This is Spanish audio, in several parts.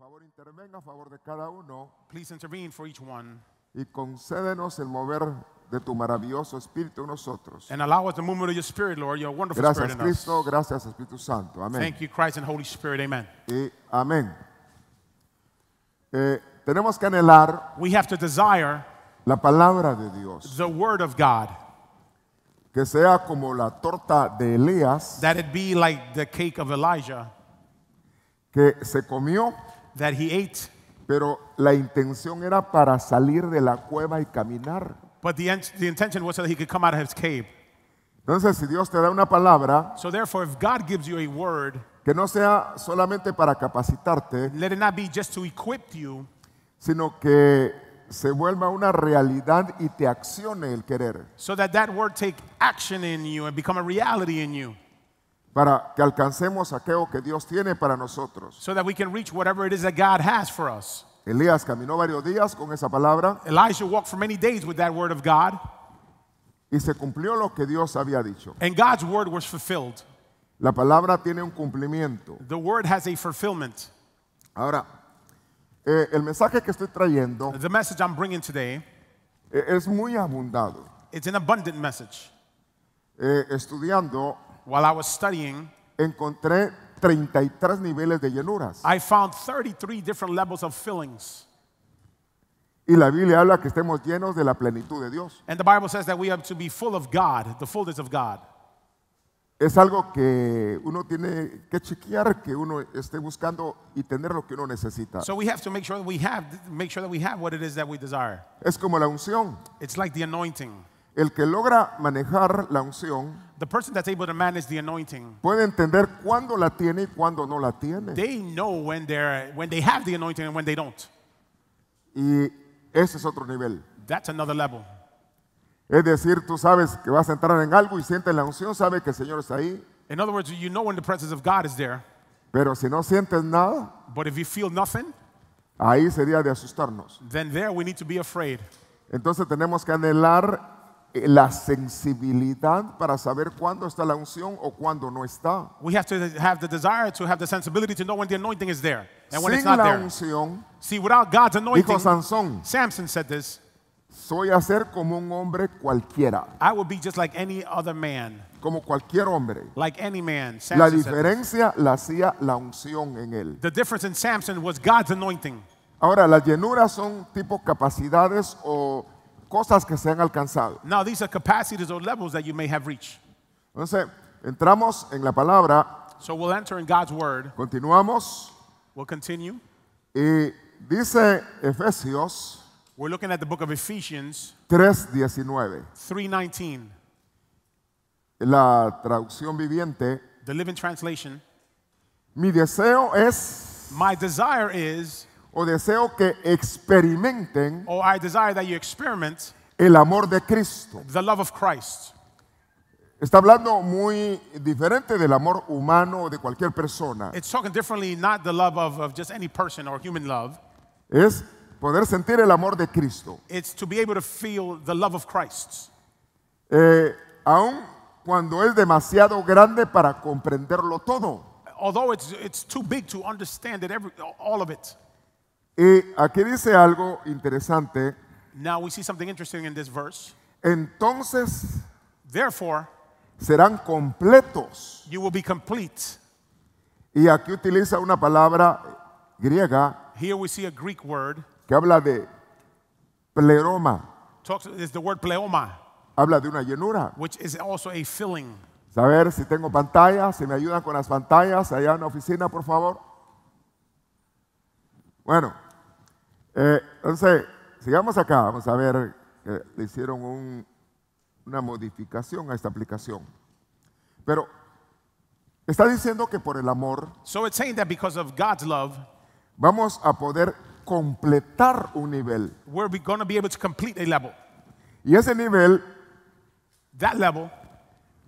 favor, intervenga a favor de cada uno. Please intervene for each one. Y concédenos el mover de tu maravilloso espíritu en nosotros. And allow us the movement of your spirit, Lord, your wonderful Gracias spirit in us. Gracias Cristo, gracias Espíritu Santo. Amén. Thank you, Christ and Holy Spirit. Amen. Y amén. Eh, tenemos que anhelar We have to desire la palabra de Dios, the word of God, que sea como la torta de Elías that it be like the cake of Elijah que se comió that he ate. Pero la intención era para salir de la cueva y caminar. But the, the intention was so that he could come out of his cave. Entonces, si Dios te da una palabra So therefore, if God gives you a word, que no sea solamente para capacitarte, let it not be just to equip you, sino que se vuelva una realidad y te accione el querer. so that that word take action in you and become a reality in you. para que alcancemos aquello que Dios tiene para nosotros. So that we can reach whatever it is that God has for us. Elías caminó varios días con esa palabra. Elijah walked for many days with that word of God. Y se cumplió lo que Dios había dicho. And God's word was fulfilled. La palabra tiene un cumplimiento. The word has a fulfillment. Ahora, eh, el mensaje que estoy trayendo The message I'm bringing today e, es muy abundado. It's an abundant message. Eh, estudiando While I was studying, encontré 33 niveles de llenuras. I found 33 different levels of fillings. Y la Biblia habla que estemos llenos de la plenitud de Dios. And the Bible says that we have to be full of God, the fullness of God. Es algo que uno tiene que chequear que uno esté buscando y tener lo que uno necesita. So we have to make sure that we have make sure that we have what it is that we desire. Es como la unción. It's like the anointing. El que logra manejar la unción puede entender cuándo la tiene y cuándo no la tiene. Y ese es otro nivel. Es decir, tú sabes que vas a entrar en algo y sientes la unción, sabes que el Señor está ahí. Pero si no sientes nada, ahí sería de asustarnos. Entonces tenemos que anhelar la sensibilidad para saber cuándo está la unción o cuándo no está. We have to have the desire to have the sensibility to know when the anointing is there and when Sin it's not la See, without God's anointing, dijo Sansón, Samson said this, soy a ser como un hombre cualquiera, I will be just like any other man. como cualquier hombre. Like any man, Samson La diferencia la hacía la unción en él. The difference in Samson was God's anointing. Ahora, las llenuras son tipo capacidades o cosas que se han alcanzado. Now these are capacities or levels that you may have reached. Entonces, entramos en la palabra. So we'll enter in God's word. Continuamos. We'll continue. Y dice Efesios We're looking at the book of Ephesians 3:19. 3:19. La traducción viviente. The Living Translation. Mi deseo es My desire is o deseo que experimenten or I desire that you experiment el amor de Cristo. the love of Christ. Está hablando muy diferente del amor humano o de cualquier persona. It's talking differently, not the love of, of just any person or human love. Es poder sentir el amor de Cristo. It's to be able to feel the love of Christ. Eh, aun cuando es demasiado grande para comprenderlo todo. Although it's, it's too big to understand it every, all of it. Y aquí dice algo interesante. Entonces, serán completos. Y aquí utiliza una palabra griega. Que habla de pleroma. Habla de una llenura. a ver Saber si tengo pantalla, si me ayudan con las pantallas allá en la oficina, por favor. Bueno, eh, entonces, sigamos acá, vamos a ver, eh, le hicieron una modificación a esta aplicación. Pero está diciendo que por el amor vamos a poder completar un nivel. Y ese nivel, that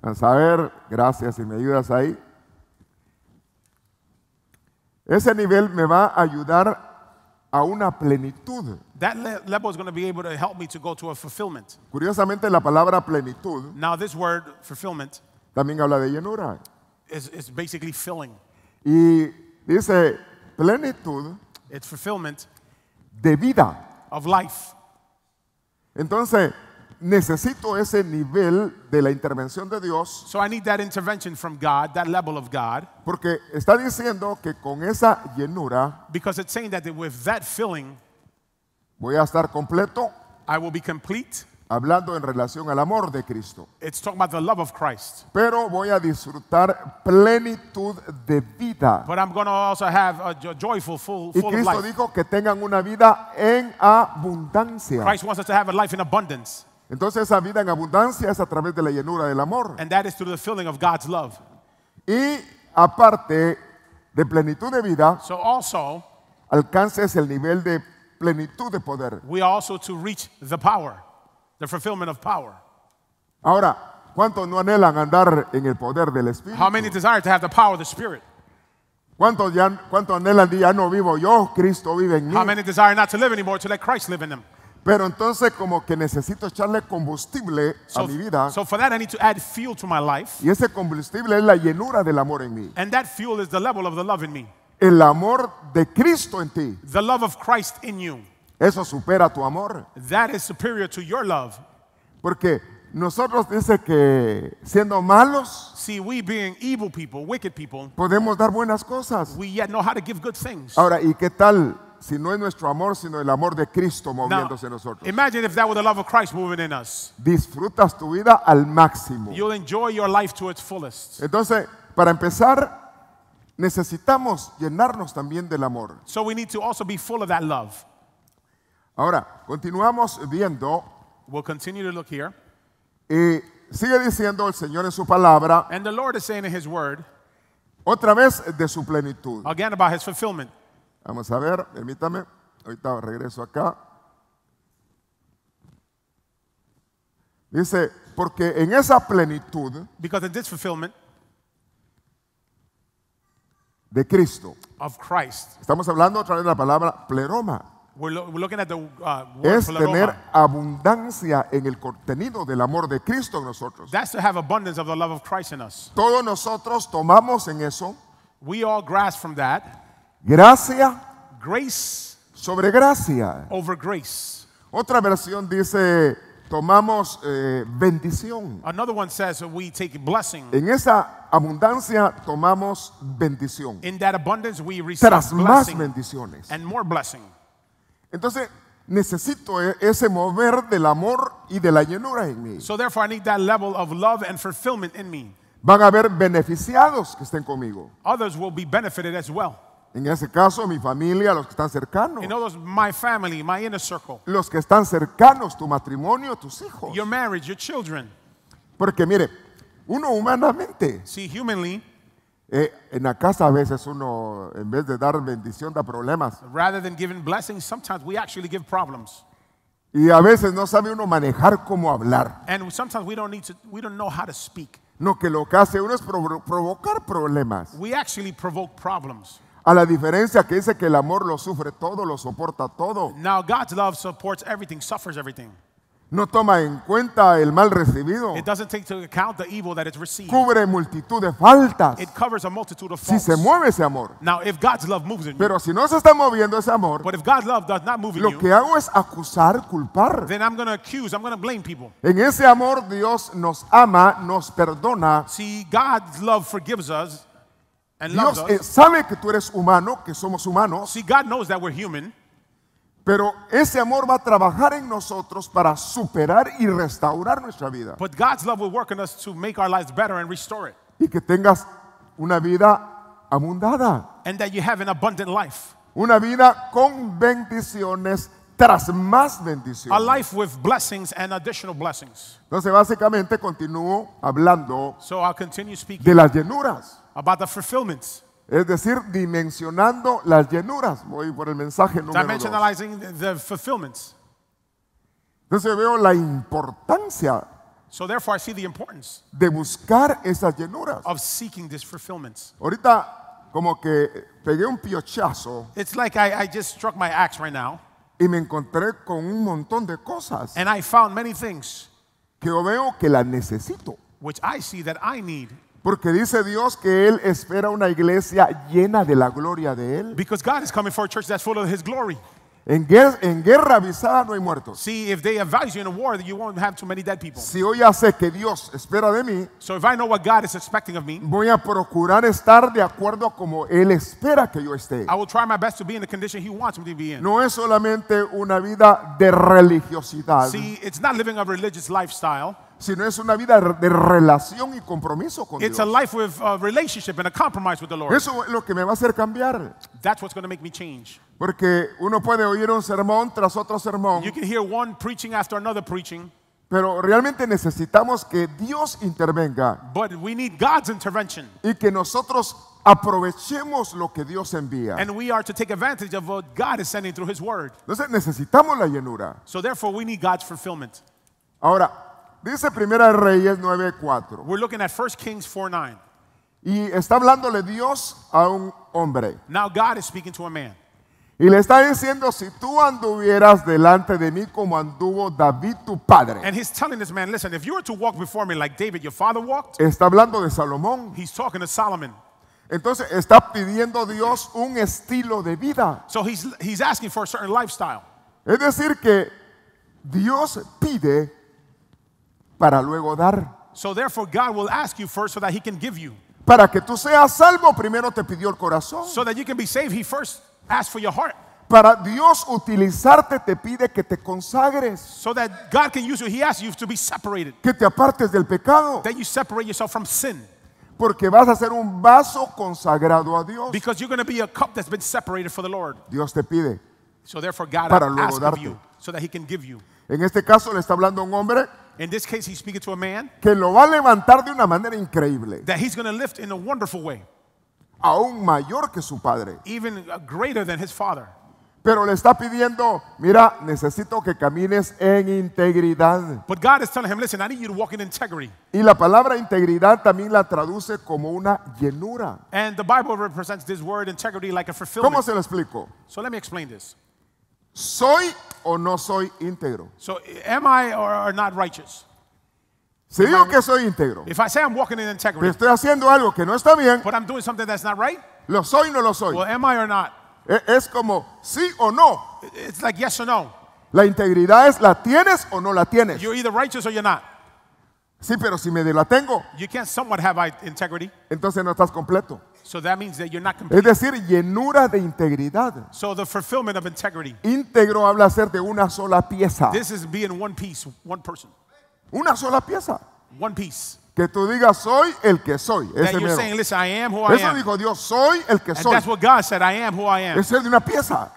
a saber, gracias si me ayudas ahí, ese nivel me va a ayudar a una plenitud. That level is going to be able to help me to go to a fulfillment. Curiosamente la palabra plenitud Now this word fulfillment también habla de llenura. is, is basically filling. Y dice plenitud It's fulfillment de vida. of life. Entonces, Necesito ese nivel de la intervención de Dios. So I need that intervention from God, that level of God. Porque está diciendo que con esa llenura Because it's saying that with that filling voy a estar completo. I will be complete. Hablando en relación al amor de Cristo. It's talking about the love of Christ. Pero voy a disfrutar plenitud de vida. But I'm going to also have a joyful, full, full y Cristo of life. dijo que tengan una vida en abundancia. Christ wants us to have a life in abundance. Entonces esa vida en abundancia es a través de la llenura del amor. And that is through the filling of God's love. Y aparte de plenitud de vida, so also, alcances el nivel de plenitud de poder. We also to reach the power, the fulfillment of power. Ahora, ¿cuántos no anhelan andar en el poder del Espíritu? How many desire to have the power of the Spirit? ¿Cuántos, ya, cuántos anhelan ya no vivo yo, Cristo vive en mí? How many desire not to live anymore to let Christ live in them? Pero entonces como que necesito echarle combustible so, a mi vida. So for that I need to add fuel to my life. Y ese combustible es la llenura del amor en mí. And that fuel is the level of the love in me. El amor de Cristo en ti. The love of Christ in you. Eso supera tu amor. That is superior to your love. Porque nosotros dice que siendo malos, See, we being evil people, wicked people, podemos dar buenas cosas. We yet know how to give good things. Ahora, ¿y qué tal si no es nuestro amor, sino el amor de Cristo moviéndose en nosotros. Disfrutas tu vida al máximo. enjoy your life to its fullest. Entonces, para empezar, necesitamos llenarnos también del amor. So we need to also be full of that love. Ahora, continuamos viendo. Y sigue diciendo el Señor en su palabra. And the Lord is saying Otra vez de su plenitud. Again about his fulfillment. Vamos a ver, permítame. Ahorita regreso acá. Dice, porque en esa plenitud de Cristo, estamos hablando otra vez de la palabra pleroma. Uh, es tener abundancia en el contenido del amor de Cristo en nosotros. Todos nosotros tomamos en eso Gracia grace sobre gracia. Over grace. Otra versión dice tomamos eh, bendición. Another one says we take blessing. En esa abundancia tomamos bendición. In that abundance we receive Tras blessing más bendiciones. And more blessing. Entonces necesito e-, ese mover del amor y de la llenura en mí. So therefore I need that level of love and fulfillment in me. Van a haber beneficiados que estén conmigo. Others will be benefited as well. En ese caso, mi familia, los que están cercanos. Los que están cercanos, tu matrimonio, tus hijos. Porque mire, uno humanamente. Eh, en la casa a veces uno, en vez de dar bendición, da problemas. Rather than giving blessings, sometimes we actually give problems. Y a veces no sabe uno manejar cómo hablar. And No, que lo que hace uno es provocar problemas. We actually provoke problems. A la diferencia que dice que el amor lo sufre todo, lo soporta todo. Now God's love supports everything, suffers everything. No toma en cuenta el mal recibido. It doesn't take into account the evil that it's received. Cubre multitud de faltas. It covers a multitude of faults. Si se mueve ese amor. Now, if God's love moves in Pero si no se está moviendo ese amor, But if God's love does not move in lo you, que hago es acusar, culpar. Then I'm going to accuse, I'm going to blame people. En ese amor Dios nos ama, nos perdona. See, God's love forgives us. And Dios loves us. Eh, sabe que tú eres humano, que somos humanos, See, God knows that we're human, pero ese amor va a trabajar en nosotros para superar y restaurar nuestra vida. but God's love will work in us to make our lives better and restore it. Y que tengas una vida abundada, And that you have an abundant life, una vida con bendiciones tras más bendiciones. a life with blessings and additional blessings. Entonces básicamente continúo hablando So I'll continue speaking de las llenuras. about the fulfillments. Es decir, dimensionando las llenuras. Voy por el mensaje número dos. Dimensionalizing the fulfillments. Entonces veo la importancia So therefore I see the importance de buscar esas llenuras. of seeking these fulfillments. Ahorita como que pegué un piochazo It's like I, I just struck my axe right now y me encontré con un montón de cosas and I found many things que veo que las necesito. which I see that I need. Porque dice Dios que él espera una iglesia llena de la gloria de él. Because God is coming for a church that's full of his glory. En guerra, en guerra, avisada no hay muertos. See, if they advise you in a war, you won't have too many dead people. Si hoy ya sé que Dios espera de mí, so if I know what God is expecting of me, voy a procurar estar de acuerdo como él espera que yo esté. I will try my best to be in the condition He wants me to be in. No es solamente una vida de religiosidad. See, it's not living a religious lifestyle sino es una vida de relación y compromiso con It's Dios. a life with a uh, relationship and a compromise with the Lord. Eso es lo que me va a hacer cambiar. That's what's going to make me change. Porque uno puede oír un sermón tras otro sermón, You can hear one preaching after another preaching, pero realmente necesitamos que Dios intervenga but we need God's intervention. y que nosotros aprovechemos lo que Dios envía. And we are to take advantage of what God is sending through His Word. Entonces necesitamos la llenura. So therefore, we need God's fulfillment. Ahora, Dice Primera Reyes 9:4. We're looking at 1 Kings 4:9. Y está hablándole Dios a un hombre. Now God is speaking to a man. Y le está diciendo, si tú anduvieras delante de mí como anduvo David tu padre. And he's telling this man, listen, if you were to walk before me like David your father walked. Está hablando de Salomón. He's talking to Solomon. Entonces está pidiendo Dios un estilo de vida. So he's, he's asking for a certain lifestyle. Es decir que Dios pide para luego dar. So therefore God will ask you first so that he can give you. Para que tú seas salvo, primero te pidió el corazón. So that you can be saved, he first asked for your heart. Para Dios utilizarte te pide que te consagres. So that God can use you, he asks you to be separated. Que te apartes del pecado. That you separate yourself from sin. Porque vas a ser un vaso consagrado a Dios. Because you're going to be a cup that's been separated for the Lord. Dios te pide. So therefore God para luego darte. you so that he can give you. En este caso le está hablando a un hombre que lo va a levantar de una manera increíble, aún mayor que su padre. Uh, Pero le está pidiendo, mira, necesito que camines en integridad. Y la palabra integridad también la traduce como una llenura. ¿Cómo se lo explico? ¿Soy o no soy íntegro? So, am I or, not righteous? Si digo que soy íntegro, If I say I'm walking in integrity, estoy haciendo algo que no está bien, but I'm doing something that's not right, ¿lo soy o no lo soy? well, am I or not? E, es como sí o no. It's like yes or no. La integridad es la tienes o no la tienes. You're either righteous or you're not. Sí, pero si me la tengo, You can't somewhat have integrity. entonces no estás completo. So that means that you're not es decir, llenura de integridad. So the fulfillment of integrity. Íntegro habla ser de una sola pieza. This is being one piece, one person. Una sola pieza. One piece. Que tú digas soy el que soy. Ese you're saying, Listen, I am who I Eso am. dijo Dios, soy el que soy. That's what God said, I am who I am. Ese es de una pieza.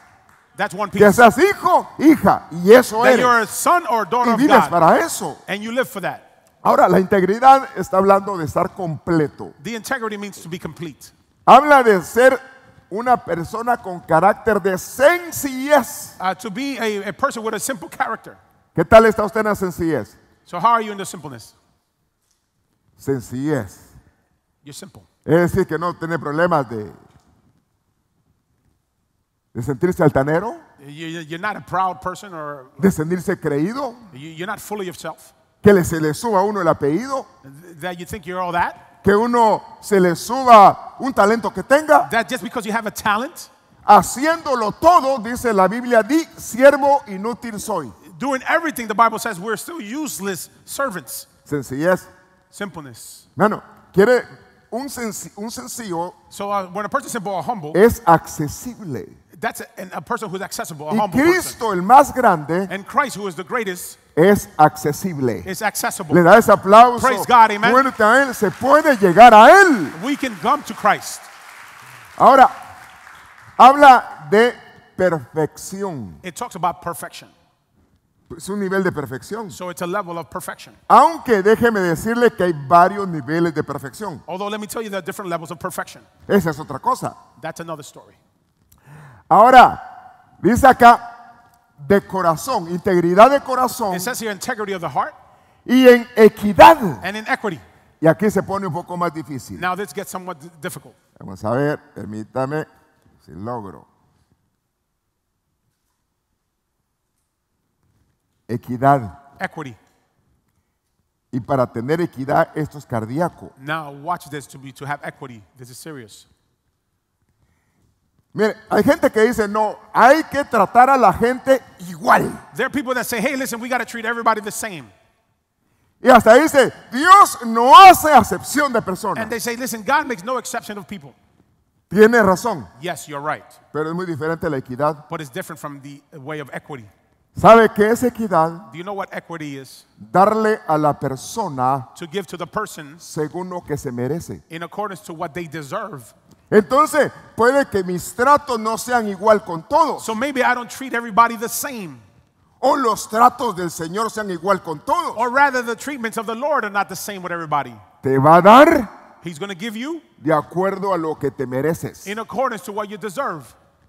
That's one piece. Que seas hijo, hija, y eso es. You're a son or daughter y vives of God. para eso. And you live for that. Ahora, la integridad está hablando de estar completo. The integrity means to be complete. Habla de ser una persona con carácter de sencillez. ¿Qué tal está usted en la sencillez? Sencillez. Es decir, que no tiene problemas de, de sentirse altanero. de sentirse creído. Que le, se le suba a uno el apellido. you think you're all that. que uno se le suba un talento que tenga. That just because you have a talent, Haciéndolo todo, dice la Biblia, di siervo inútil soy. doing everything, the Bible says we're still useless servants. Sencillez. Simpleness. Mano, quiere un, senc un sencillo. So uh, when a person's simple or humble, es accesible. That's a, a person who's accessible, a y humble Cristo person. el más grande. And Christ, who is the greatest. es accesible. Le da ese aplauso Praise a Él. Se puede llegar a Él. Ahora, habla de perfección. Es un nivel de perfección. Aunque déjeme decirle que hay varios niveles de perfección. Esa es otra cosa. Ahora, dice acá de corazón, integridad de corazón. Y en equidad. Y aquí se pone un poco más difícil. Vamos a ver, permítame si logro. Equidad. Y para tener equidad esto es cardíaco. Now watch this to have equity. This is serious. Mire, hay gente que dice, no, hay que tratar a la gente igual. There are people that say, hey, listen, we got to treat everybody the same. Y hasta dice, Dios no hace acepción de personas. And they say, listen, God makes no exception of people. Tiene razón. Yes, you're right. Pero es muy diferente la equidad. But it's different from the way of equity. ¿Sabe qué es equidad? Do you know what equity is? Darle a la persona to give to the person según lo que se merece. In accordance to what they deserve. Entonces, puede que mis tratos no sean igual con todos. So maybe I don't treat everybody the same. O los tratos del Señor sean igual con todos. Or rather the treatments of the Lord are not the same with everybody. Te va a dar He's going to give you de acuerdo a lo que te mereces. in accordance to what you deserve.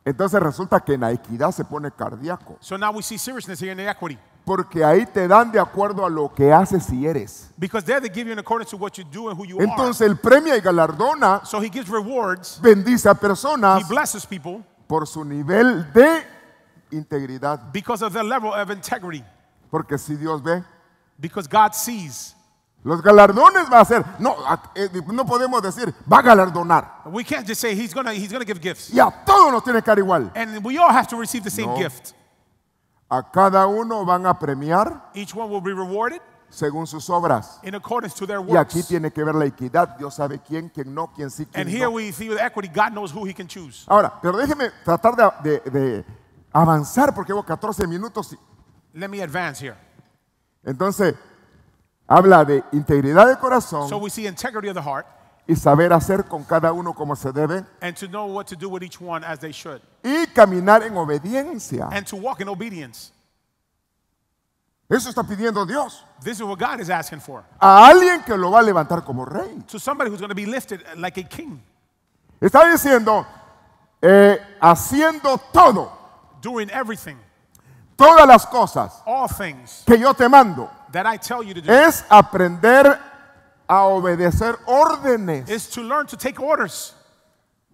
Entonces resulta que en la equidad se pone cardíaco. So now we see seriousness here in inequity. Porque ahí te dan de acuerdo a lo que haces y eres. Because there they give you in accordance to what you do and who you Entonces are. él premia y galardona. So he gives rewards. Bendice a personas. He blesses people. Por su nivel de integridad. Because of their level of integrity. Porque si Dios ve. Because God sees. Los galardones va a ser, no, eh, no podemos decir, va a galardonar. We can't just say he's gonna, he's gonna give gifts. Y a todos nos tiene que dar igual. And we all have to receive the same no. gift. A cada uno van a premiar según sus obras. Y aquí tiene que ver la equidad. Dios sabe quién, quién no, quién sí, Ahora, pero déjeme tratar de, avanzar porque llevo 14 minutos. Entonces, habla de integridad de corazón y saber hacer con cada uno como se debe y caminar en obediencia. Eso está pidiendo Dios. A alguien que lo va a levantar como rey. Está diciendo, eh, haciendo todo, doing everything, todas las cosas que yo te mando, es aprender a obedecer órdenes. is to learn to take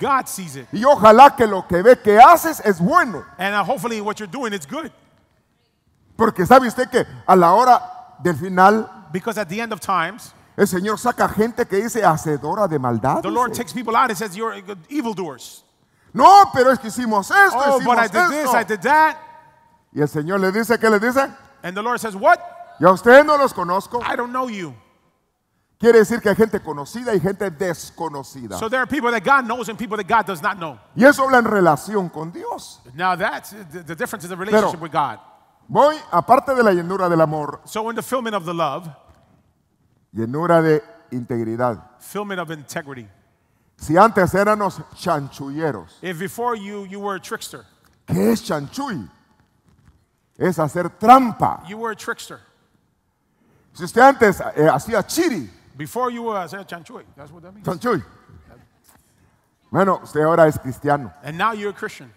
God sees it. Y ojalá que lo que ve que haces es bueno. And uh, hopefully what you're doing is good. Porque sabe usted que a la hora del final, because at the end of times, el Señor saca gente que dice hacedora de maldad. The Lord takes people out and says you're evildoers. No, pero es que hicimos esto, oh, hicimos but I did esto. this, I did that. Y el Señor le dice, ¿qué le dice? And the Lord says, what? Yo a usted no los conozco. I don't know you. Quiere decir que hay gente conocida y gente desconocida. So there are people that God knows and people that God does not know. Y eso habla en relación con Dios. Now that's the, the difference in the relationship Pero, with God. Voy aparte de la llenura del amor. So in the fulfillment of the love. Llenura de integridad. Fulfillment of integrity. Si antes éramos chanchulleros. If before you you were a trickster. ¿Qué es chanchuy? Es hacer trampa. You were a trickster. Si usted antes eh, hacía chiri. Before you were said chanchuy. That's what that means. Chanchuy. Bueno, usted ahora es cristiano. And now you're a Christian.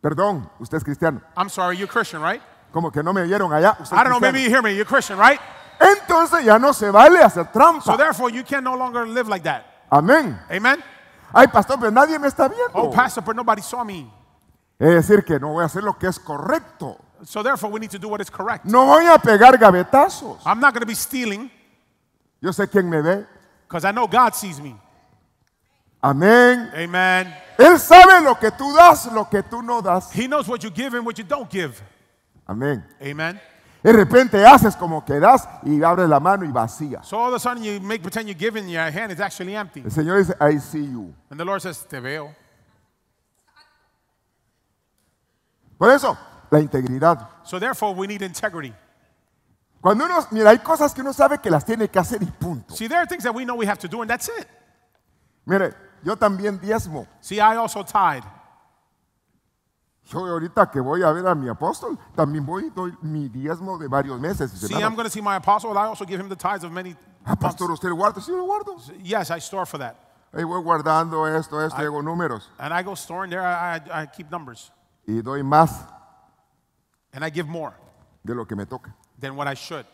Perdón, usted es cristiano. I'm sorry, you're Christian, right? Como que no me oyeron allá. Usted I don't know, maybe you hear me. You're Christian, right? Entonces ya no se vale hacer trampa. So therefore you can no longer live like that. Amén. Amen. Ay, pastor, pero nadie me está viendo. Oh, pastor, but nobody saw me. Es decir, que no voy a hacer lo que es correcto. So therefore we need to do what is correct. No voy a pegar gavetazos. I'm not going to be stealing. Yo sé quién me ve. Because I know God sees me. Amén. Amen. Él sabe lo que tú das, lo que tú no das. He knows what you give and what you don't give. Amén. Amen. De repente haces como que das y abres la mano y vacía. So all of a sudden you make pretend you're giving, your hand is actually empty. El Señor dice, I see you. And the Lord says, te veo. Por eso, la integridad. So therefore we need integrity. Cuando uno, mira, hay cosas que uno sabe que las tiene que hacer y punto. See, there are things that we know we have to do and that's it. Mire, yo también diezmo. See, I also tied. Yo ahorita que voy a ver a mi apóstol, también voy y doy mi diezmo de varios meses. See, I'm going to see my apostle, and I also give him the tithes of many. Ah, months. pastor, usted guarda, sí lo guardo. Yes, I store for that. Ahí voy guardando esto, esto, hago números. And I go storing there, I, I keep numbers. Y doy más. And I give more. De lo que me toca than what I should.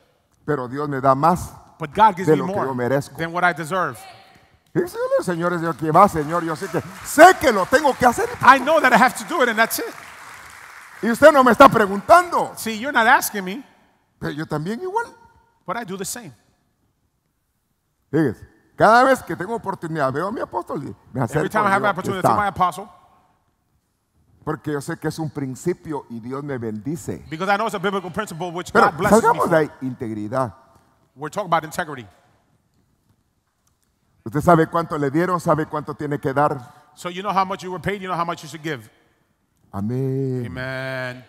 Pero Dios me da más But God gives de me lo que yo merezco. than what I deserve. Señor, Dios que va, Señor, yo sé que, sé que lo tengo que hacer. I know that I have to do it, and that's it. Y usted no me está preguntando, See, you're not asking me, pero yo también igual. but I do the same. Fíjese, cada vez que tengo oportunidad, veo a mi apóstol y me acerco. Every time I have an opportunity to my apostle, porque yo sé que es un principio y Dios me bendice. Because I know it's a biblical principle which God blesses de integridad. Usted sabe cuánto le dieron, sabe cuánto tiene que dar. So you know how much you were paid, you know how much you should give. Amén. Amen.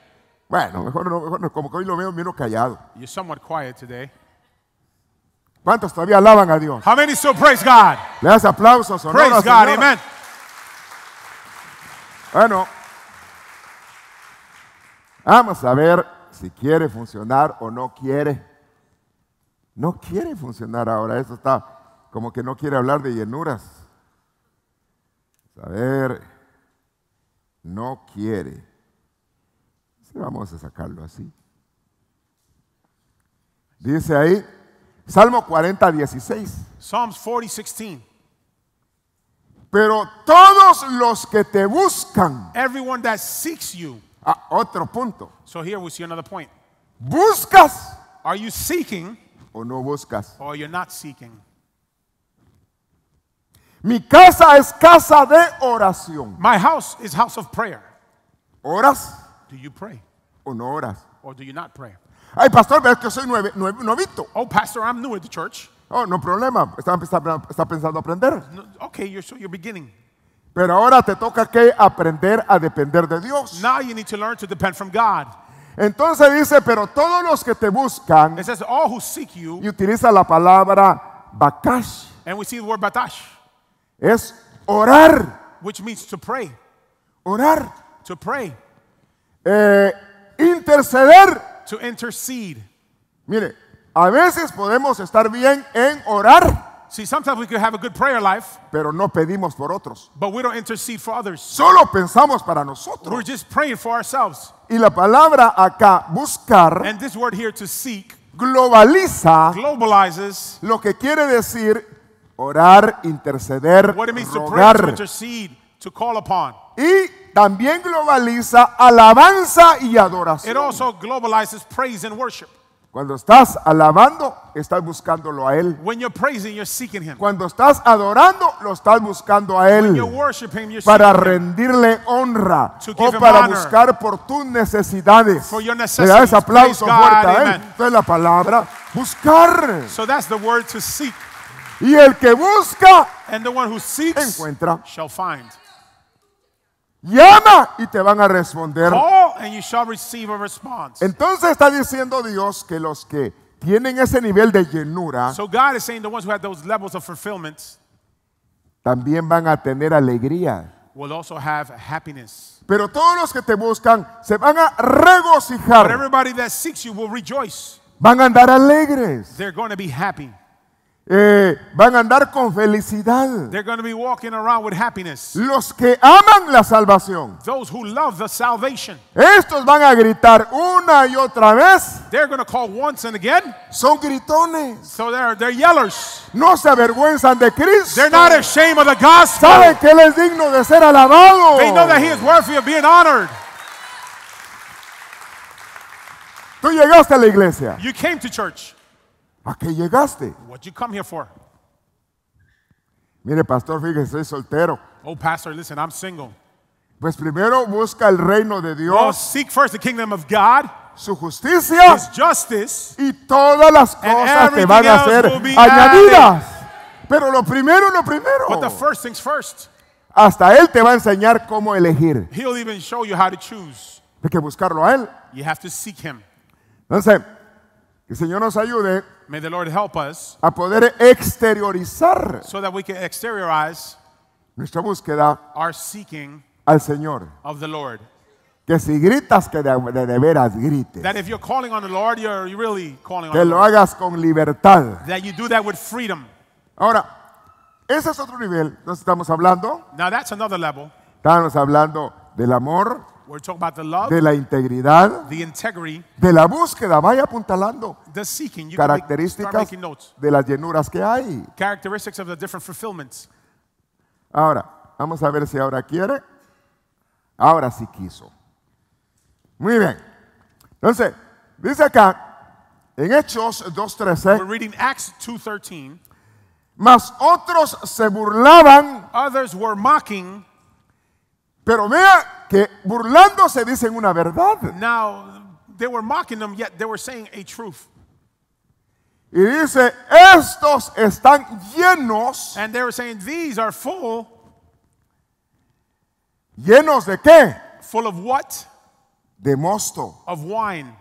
Bueno, mejor no, como que hoy lo veo menos callado. You're somewhat quiet today. ¿Cuántos todavía alaban a Dios? How many still praise God? Le das aplausos, Praise God, amen. Bueno, Vamos a ver si quiere funcionar o no quiere. No quiere funcionar ahora. Eso está como que no quiere hablar de llenuras. A ver. no quiere. vamos a sacarlo así. Dice ahí, Salmo 40, 16. Psalms 40, 16. Pero todos los que te buscan, everyone that seeks you, otro punto. So here we see another point. ¿Buscas Are you seeking o no buscas? or you're not seeking? Mi casa es casa de oración. My house is house of prayer. ¿Oras Do you pray o no oras? or do you not pray? Ay, pastor, ves que soy nueve, nueve- novito. Oh, pastor, I'm new at the church. Oh, no problema. Está, está- está pensando aprender. No, okay, you're so you're beginning. Pero ahora te toca que aprender a depender de Dios. Entonces dice, pero todos los que te buscan, y utiliza la palabra bakash, batash, es orar, which means to pray, orar, to pray, eh, interceder, to intercede. Mire, a veces podemos estar bien en orar. See, sometimes we could have a good prayer life, pero no pedimos por otros. but we don't intercede for others. Solo pensamos para nosotros. We're just praying for ourselves. Y la palabra acá, buscar, And this word here to seek globaliza globalizes lo que quiere decir orar, interceder, what it means to pray, intercede, to call upon. Y también globaliza alabanza y adoración. It also globalizes praise and worship. Cuando estás alabando, estás buscándolo a él. When you're praising, you're seeking him. Cuando estás adorando, lo estás buscando a él. When you're worshiping, you're para rendirle him. honra to o para buscar por tus necesidades. For your necessities. Le das aplauso Praise fuerte God, a él. la palabra buscar. So that's the word to seek. Y el que busca, And the one who seeks encuentra. Shall find. Llama y te van a responder. and you shall receive a response. Entonces está diciendo Dios que los que tienen ese nivel de llenura también van a tener alegría. Pero todos los que te buscan se van a regocijar. everybody that seeks Van a andar alegres. They're going to be eh, van a andar con felicidad. Los que aman la salvación. Estos van a gritar una y otra vez. Son gritones. No se avergüenzan de Cristo. Saben que él es digno de ser alabado. Tú llegaste a la iglesia. ¿A qué llegaste? Mire, pastor, fíjese, soy soltero. Oh, pastor, listen, I'm single. Pues primero busca el reino de Dios. Su justicia. Y todas las cosas te van a hacer añadidas. Pero lo primero, lo primero. Hasta él te va a enseñar cómo elegir. He'll even show you how to choose. Hay que buscarlo a él. You have Entonces, que el Señor nos ayude May the Lord help us a poder exteriorizar so that we can exteriorize nuestra búsqueda our seeking al Señor. Of the Lord. Que si gritas, que de, de, veras grites. That if you're calling on the Lord, you're really calling que on lo hagas con libertad. That you do that with freedom. Ahora, ese es otro nivel. Nos estamos hablando. Now that's another level. Estamos hablando del amor. We're talking about the love, de la integridad, the integrity, de la búsqueda. Vaya apuntalando the seeking. You características can de las llenuras que hay. Characteristics of the different fulfillments. Ahora, vamos a ver si ahora quiere. Ahora sí quiso. Muy bien. Entonces, dice acá, en Hechos 2.13. We're otros se burlaban. Others were mocking. Pero mira que burlándose dicen una verdad. Now they were mocking them, yet they were saying a truth. Y dice, estos están llenos. And they were saying, these are full. ¿Llenos de qué? Full of what? De mosto. Of wine.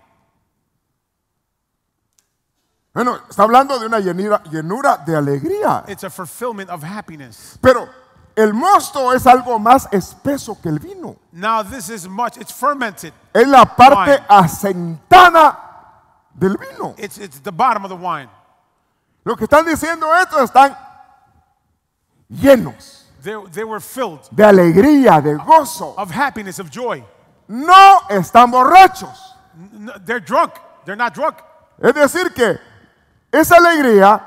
Bueno, está hablando de una llenura, llenura de alegría. It's a fulfillment of happiness. Pero el mosto es algo más espeso que el vino. Es la parte asentada del vino. Lo que están diciendo estos están llenos. De alegría, de gozo. happiness, joy. No están borrachos. Es decir que esa alegría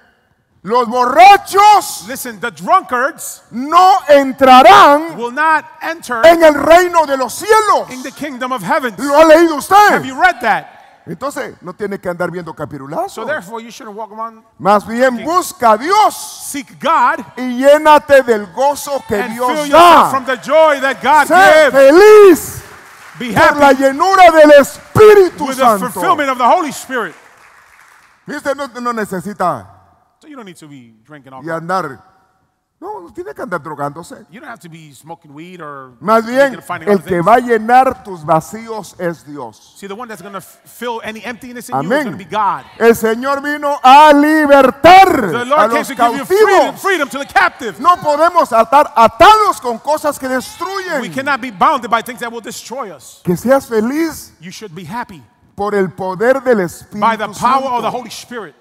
Los borrachos Listen, the drunkards no entrarán will not enter en el reino de los cielos. In the kingdom of heaven. ¿Lo ha leído usted? Have you read that? Entonces, no tiene que andar viendo capirulazos. So Más bien busca a Dios. Seek God y llénate del gozo que Dios da. From the joy that God sé feliz Be happy por la llenura del Espíritu with Santo. The fulfillment of the Holy Spirit. Usted no, no necesita So you don't need to be drinking alcohol. Y andar. No, no tiene que andar drogándose. You don't have to be smoking weed or Más bien, el que va a llenar tus vacíos es Dios. See, the one that's going to fill any emptiness in you is going to be God. El Señor vino a libertar a los cautivos. Freedom, freedom to the captive. No podemos estar atados con cosas que destruyen. We cannot be bounded by things that will destroy us. Que seas feliz. You should be happy. Por el poder del Espíritu by the power Santo. of the Holy Spirit.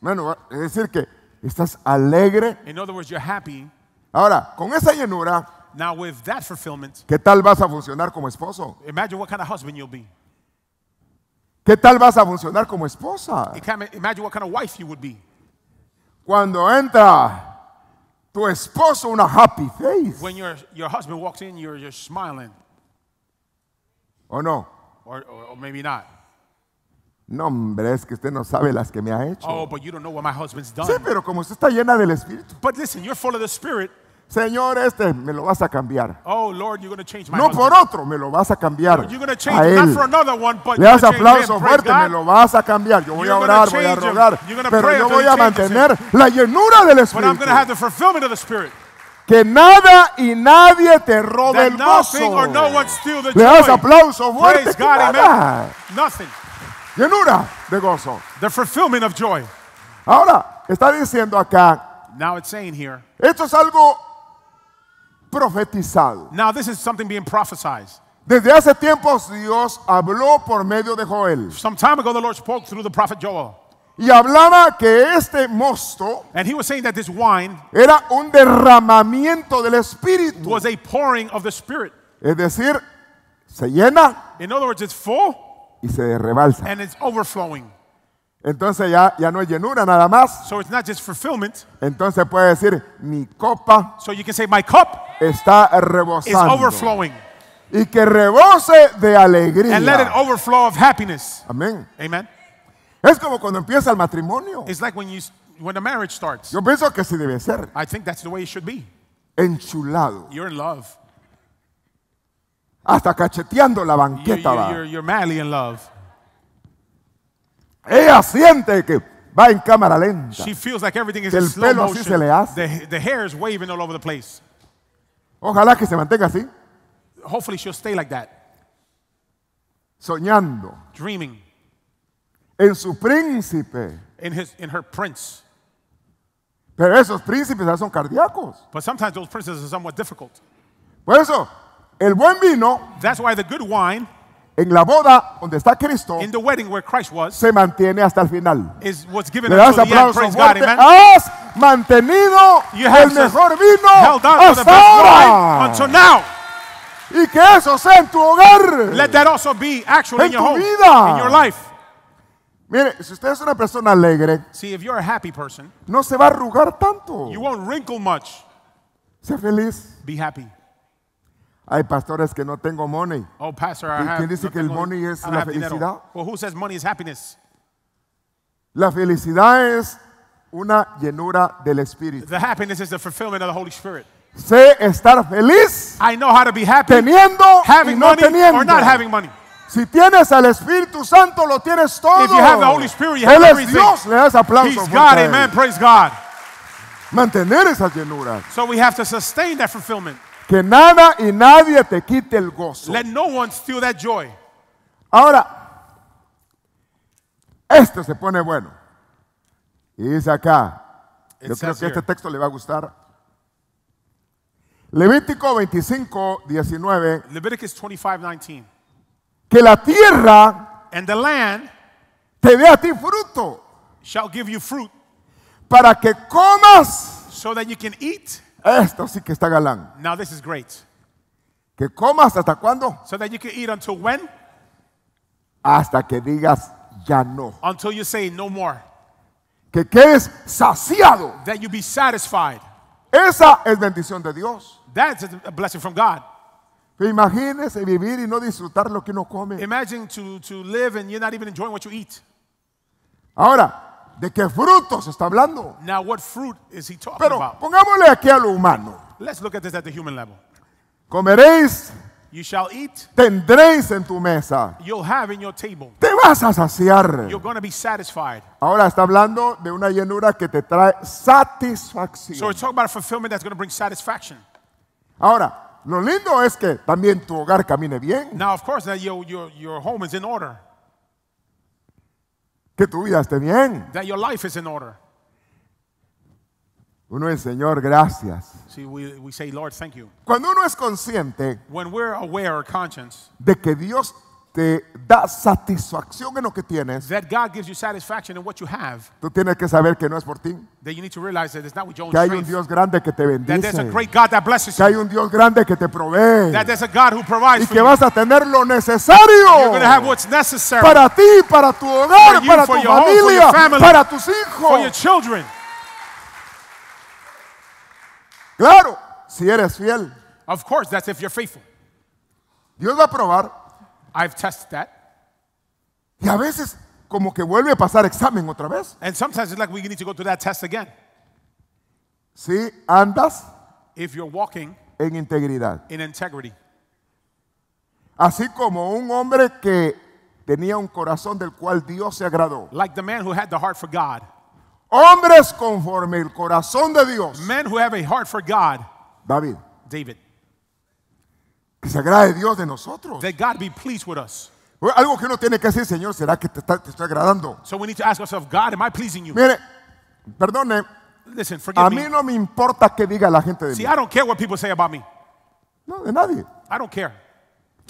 Bueno, es decir que estás alegre. In other words, you're happy. Ahora, con esa llenura, Now with that fulfillment, ¿qué tal vas a funcionar como esposo? Imagine what kind of husband you'll be. ¿Qué tal vas a funcionar como esposa? Imagine what kind of wife you would be. Cuando entra tu esposo una happy face. When your, your husband walks in, you're, you're smiling. ¿O no? Or, or, or maybe not. No, hombre, es que usted no sabe las que me ha hecho. Oh, Sí, pero como usted está llena del Espíritu. Señor, este me lo vas a cambiar. Oh, no por otro, me lo vas a cambiar. a él. Le das aplauso fuerte, me lo vas a cambiar. Yo voy a orar, voy a rogar, pero yo voy a mantener la llenura del Espíritu. Que nada y nadie te robe el gozo. Le das aplauso fuerte. God, Nada. Nothing. Llenura de gozo. The fulfillment of joy. Ahora, está diciendo acá. Now it's saying here. Esto es algo profetizado. Now this is something being prophesied. Desde hace tiempos Dios habló por medio de Joel. Some time ago the Lord spoke through the prophet Joel. Y hablaba que este mosto And he was saying that this wine era un derramamiento del espíritu. Was a pouring of the spirit. Es decir, se llena. In other words, it's full. y se rebalsa. Entonces ya, ya no es llenura nada más. Entonces puede decir, mi copa So you My está Y que rebose de alegría. Amén. Es como cuando empieza el matrimonio. It's like when Yo pienso que debe ser. Enchulado. You're in love. Hasta cacheteando la banqueta va. You're, you're madly in love. Ella siente que va en cámara lenta. She feels like everything is que el slow pelo así se le hace. The, the hair is waving all over the place. Ojalá que se mantenga así. Hopefully she'll stay like that. Soñando. Dreaming. En su príncipe. In, his, in her prince. Pero esos príncipes son cardíacos. But sometimes those princes are somewhat difficult. Por eso, el buen vino. That's why the good wine. En la boda donde está Cristo, in the wedding where Christ was, se mantiene hasta el final. Is what's given Le das aplausos fuerte. Has mantenido you el mejor vino hasta ahora. Until now. Y que eso sea en tu hogar. Let that also be actually en in your tu home, vida. In your life. Mire, si usted es una persona alegre, See, if you're a happy person, no se va a arrugar tanto. You won't wrinkle much. Sé feliz. Be happy. Hay pastores que no tengo money. Oh, pastor, I ¿Quién dice no que el money es la felicidad? Well, who says money is happiness? La felicidad es una llenura del Espíritu. The happiness is the fulfillment of the Holy Spirit. Sé estar feliz. I know how to be happy. Teniendo having y no money teniendo. or not having money. Si tienes al Espíritu Santo, lo tienes todo. If you have the Holy Spirit, you have Él es everything. Dios. Le das aplausos. He's God. Amen. Praise God. Mantener esa llenura. So we have to sustain that fulfillment. Que nada y nadie te quite el gozo. Let no one steal that joy. Ahora, esto se pone bueno. Y dice acá, yo creo que este texto le va a gustar. Levítico 25, 19. Leviticus 25, Que la tierra And the land te dé a ti fruto. Shall give you fruit. Para que comas. So that you can eat esto sí que está galán. Now this is great. Que comas hasta cuándo? So that you can eat until when? Hasta que digas ya no. Until you say no more. Que quedes saciado. That you be satisfied. Esa es bendición de Dios. That's a blessing from God. Imagínese vivir y no disfrutar lo que uno come. Imagine to, to live and you're not even enjoying what you eat. Ahora, ¿De qué frutos está hablando? Now, what fruit is he talking Pero about? pongámosle aquí a lo humano. Let's look at this at the human level. Comeréis, You shall eat, tendréis en tu mesa, you'll have in your table. te vas a saciar. You're going to be satisfied. Ahora está hablando de una llenura que te trae So we're talking about a fulfillment that's going to bring satisfaction. Ahora, lo lindo es que también tu hogar camine bien. Now, of course, that your, your, your home is in order que tu vida bien. That your life is in order. Uno es Señor, gracias. See, we, say, Lord, thank you. Cuando uno es consciente When we're aware or conscience de que Dios te da satisfacción en lo que tienes, that God gives you satisfaction in what you have, tú tienes que saber que no es por ti. That you need to realize that it's not with your own que hay un Dios grande que te bendice. that there's a great God that blesses que you, hay un Dios grande que te provee that there's a God who provides y for que you. vas a tener lo You're going to have necesario what's necessary para ti, para tu hogar, you, para tu for your home, for familia, your family, para tus for your children. Claro, si eres fiel, Of course, that's if you're faithful. Dios va a probar I've tested that. Y a veces como que vuelve a pasar examen otra vez. And sometimes it's like we need to go through that test again. Si andas If you're walking en integridad. in integrity, Así como un hombre que tenía un corazón del cual Dios se agradó. like the man who had the heart for God, Hombres conforme el corazón de Dios. men who have a heart for God, David. David. Que se agrade Dios de nosotros. That God be pleased with us. Algo que uno tiene que hacer, Señor, ¿será que te, te estoy agradando? So we need to ask ourselves, God, am I pleasing you? Mire, perdone. Listen, forgive a mí me. no me importa qué diga la gente de See, mí. I don't care what people say about me. No, de nadie. I don't care.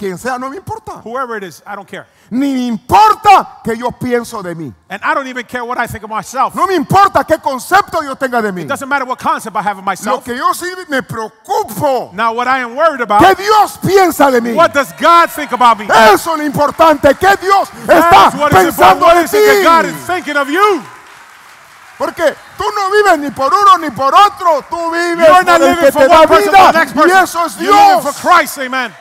Quien sea, no me importa. Whoever it is, I don't care. Ni me importa que yo pienso de mí. And I don't even care what I think of myself. No me importa qué concepto yo tenga de mí. It doesn't matter what concept I have of myself. Lo que yo sí me preocupo. Now what I am worried about. ¿Qué Dios piensa de mí? What does God think about me? Eso es lo importante. ¿Qué Dios está pensando de ti? God is thinking of you. Porque tú no vives ni por uno ni por otro, tú vives por el que te da vida y eso es Dios. For Christ, amen.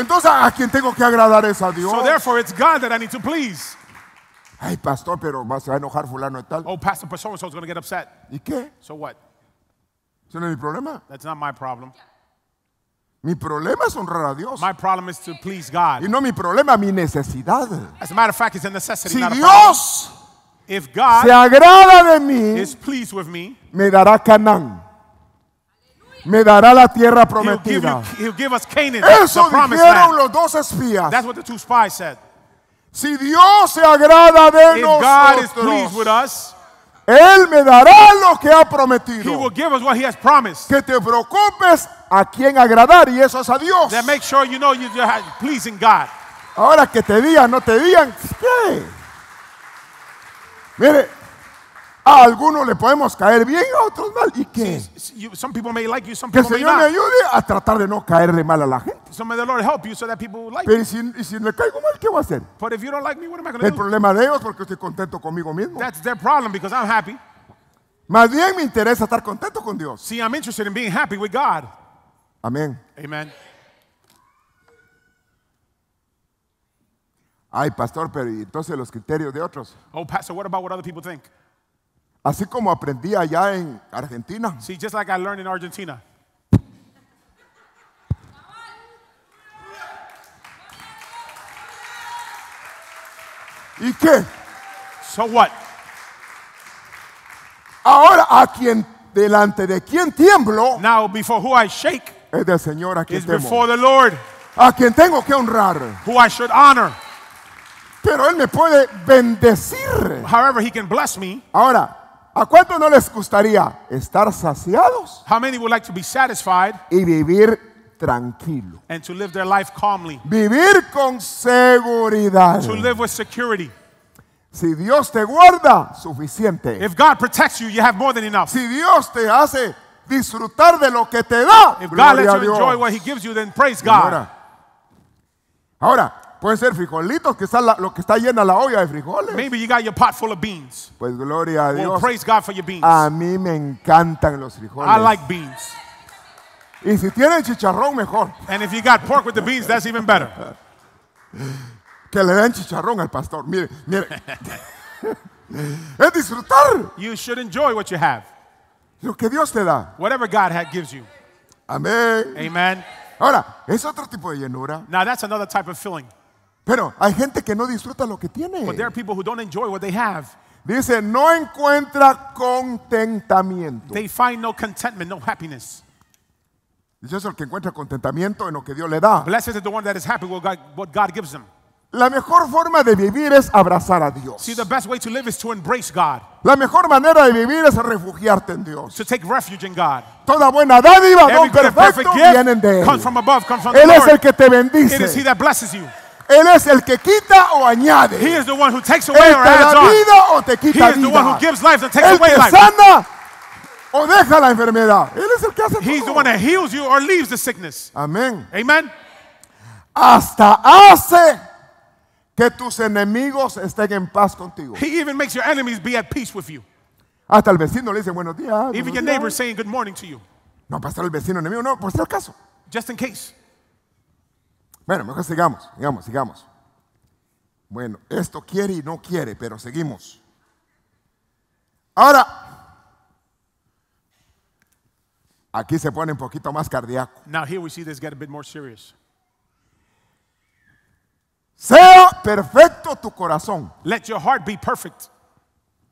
Entonces a quien tengo que agradar es a Dios. So therefore it's God that I need to please. Ay, pastor, pero va a enojar fulano y tal. Oh, pastor, so i so's going to get upset. ¿Y qué? So what? Eso no es mi problema. That's not my problem. Mi problema es honrar a Dios. My problem is to please God. Y no mi problema, mi necesidad. As a matter of fact, it's a necessity, not a problem. If God se agrada de mí, is pleased with me, me dará Canaán me dará la tierra prometida. He'll give, you, he'll give us Canaan, Eso dijeron los dos espías. That's what the two spies said. Si Dios se agrada de If God is pleased with us, él me dará lo que ha prometido. He will give us what he has promised. Que te preocupes a quién agradar y eso es a Dios. That make sure you know you're pleasing God. Ahora que te digan, no te digan, ¿qué? Mire, a algunos le podemos caer bien, a otros mal. ¿Y qué? que el Señor me ayude a tratar de no caerle mal a la gente. Pero si, le caigo mal, ¿qué voy a hacer? El problema de ellos porque estoy contento conmigo mismo. That's their problem because I'm happy. Más bien me interesa estar contento con Dios. See, I'm interested in being happy with God. Amén. Amen. Ay, pastor, pero entonces los criterios de otros? Oh, pastor, what about what other people think? Así como aprendí allá en Argentina. Sí, just like I learned in Argentina. ¿Y qué? So what? Ahora a quien delante de quien tiemblo. Now before who I shake. Es del Señor a quien temo. before the Lord. A quien tengo que honrar. Who I should honor. Pero él me puede bendecir. However, he can bless me. Ahora ¿A cuánto no les gustaría estar saciados? How many would like to be satisfied Y vivir tranquilo. and to live their life calmly? Vivir con seguridad. To live with security. Si Dios te guarda, suficiente. If God protects you, you have more than enough. Si Dios te hace disfrutar de lo que te da, If God you enjoy what He gives you, then praise God. Ahora, ahora, Puede ser frijolitos, la, lo que está llena la olla de frijoles. Maybe you got your pot full of beans. Pues gloria a Dios. Well, praise God for your beans. A mí me encantan los frijoles. I like beans. Y si tienen chicharrón mejor. And if you got pork with the beans, that's even better. que le den chicharrón al pastor. Mire, mire. es disfrutar. You should enjoy what you have. Lo que Dios te da. Whatever God gives you. Amén. Amen. Ahora, es otro tipo de llenura. Now that's another type of filling. Pero hay gente que no disfruta lo que tiene. But there are people who don't enjoy what they have. Dice, no encuentra contentamiento. They find no contentment, no happiness. es el que encuentra contentamiento en lo que Dios le da. Blessed is the one that is happy with what God gives him. La mejor forma de vivir es abrazar a Dios. See, the best way to live is to embrace God. La mejor manera de vivir es refugiarte en Dios. To take refuge in God. Toda buena dádiva, don perfecto, perfect vienen de él. Come from above, come from Él the Lord. el que te bendice. It is he that blesses you. Él es el que quita o añade. He is the one who takes away or adds on. da vida o te quita He is vida. the one who gives life and takes el away life. sana o deja la enfermedad. Él es el que hace todo. the one that heals you or leaves the sickness. Amén. Amen. Hasta hace que tus enemigos estén en paz contigo. He even makes your enemies be at peace with you. Hasta el vecino le dice buenos días. Even buenos your neighbor saying good morning to you. No, pasa el vecino enemigo, no, por si acaso. Just in case. Bueno, mejor sigamos, sigamos, sigamos. Bueno, esto quiere y no quiere, pero seguimos. Ahora, aquí se pone un poquito más cardíaco. Now here we see this get a bit more serious. Sea perfecto tu corazón. Let your heart be perfect.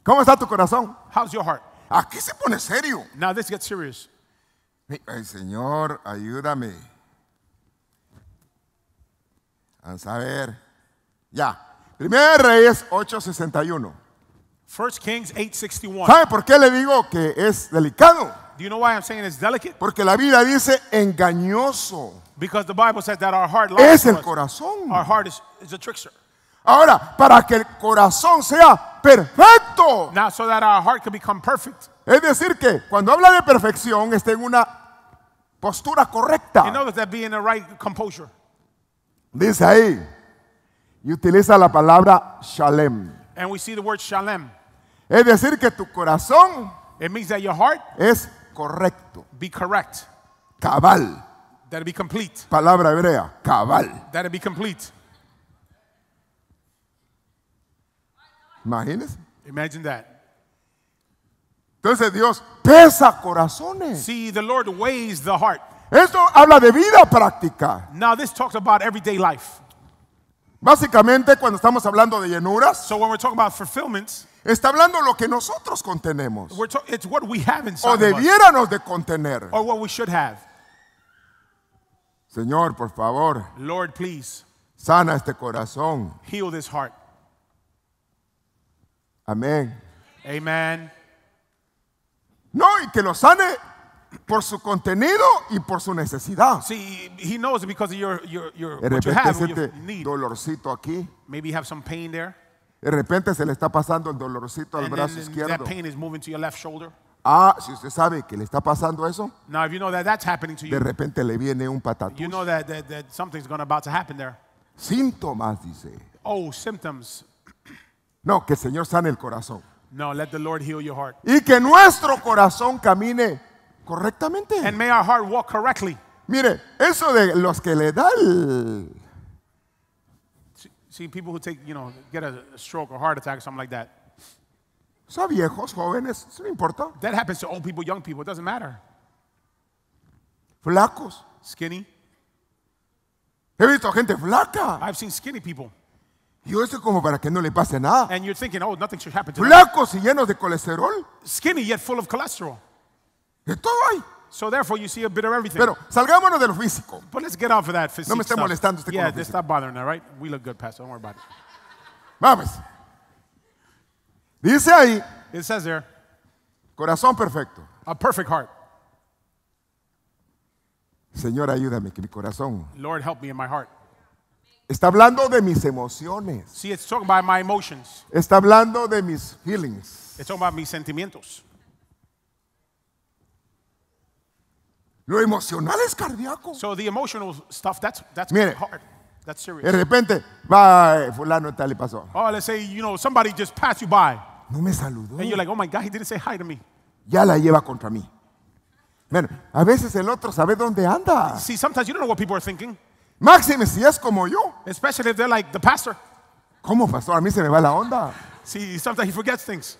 ¿Cómo está tu corazón? How's your heart? Aquí se pone serio. Now this gets serious. Señor, ayúdame. Vamos a ver. Ya. Primer Reyes 8:61. 1 Kings 8:61. ¿Sabe por qué le digo que es delicado? Do you know why I'm saying it's delicate? Porque la Biblia dice engañoso. Because the Bible says that our heart lies es el corazón. Our heart is, is a trickster. Ahora, para que el corazón sea perfecto. Now, so that our heart can become perfect. Es decir, que cuando habla de perfección, está en una postura correcta. You order that being in the right composure. Dice ahí. Y utiliza la palabra shalem. And we see the word shalem. Es decir, que tu corazón It means that your heart es correcto. Be correct. Cabal. That it be complete. Palabra hebrea, cabal. That it be complete. Imagínese. Imagine that. Entonces Dios pesa corazones. See, the Lord weighs the heart. Esto habla de vida práctica. Now this talks about everyday life. Básicamente cuando estamos hablando de llenuras, So when we're talking about fulfillments, está hablando lo que nosotros contenemos it's what we have inside o de contener. or what we should have. Señor, por favor, Lord, please sana este corazón. heal this heart. Amén. Amen. No, y que lo sane por su contenido y por su necesidad. See, he knows because of your, your, your, de you repente have, you siente dolorcito aquí. Maybe you have some pain there, De repente se le está pasando el dolorcito al brazo that izquierdo. pain is moving to your left shoulder. Ah, si usted sabe que le está pasando eso, Now, if you know that that's happening to you. de repente le viene un you know that, that, that something's going about to happen there. Síntomas, dice. Oh, symptoms. No, que el Señor sane el corazón. No, let the Lord heal your heart. Y que nuestro corazón camine correctamente. And may our heart walk correctly. Mire, eso de los que le da el... See, people who take, you know, get a stroke or heart attack or something like that. Son viejos, jóvenes, no importa. That happens to old people, young people, it doesn't matter. Flacos. Skinny. He visto gente flaca. I've seen skinny people. Yo eso como para que no le pase nada. And you're thinking, oh, nothing should happen to Flacos them. y llenos de colesterol. Skinny yet full of cholesterol. De todo hay. So therefore you see a bit of everything. Pero salgámonos de físico. But let's get off of that physique No me esté molestando usted Yeah, con just stop bothering her, right? We look good, Pastor. Don't worry about it. Vamos. Dice ahí, It says there, corazón perfecto. a perfect heart. Señor, ayúdame que mi corazón Lord, help me in my heart. está hablando de mis emociones, See, it's talking about my emotions. está hablando de mis feelings, It's talking about mis sentimientos. Lo emocional es cardíaco. So the emotional stuff, that's, that's Mire, hard. That's serious. De repente, va, fulano tal le pasó. Oh, let's say, you know, somebody just passed you by. No me saludó. And you're like, oh my God, he didn't say hi to me. Ya la lleva contra mí. Bueno, a veces el otro sabe dónde anda. See, sometimes you don't know what people are thinking. Máxime si es como yo. Especially if they're like the pastor. ¿Cómo pastor? A mí se me va la onda. See, sometimes he forgets things.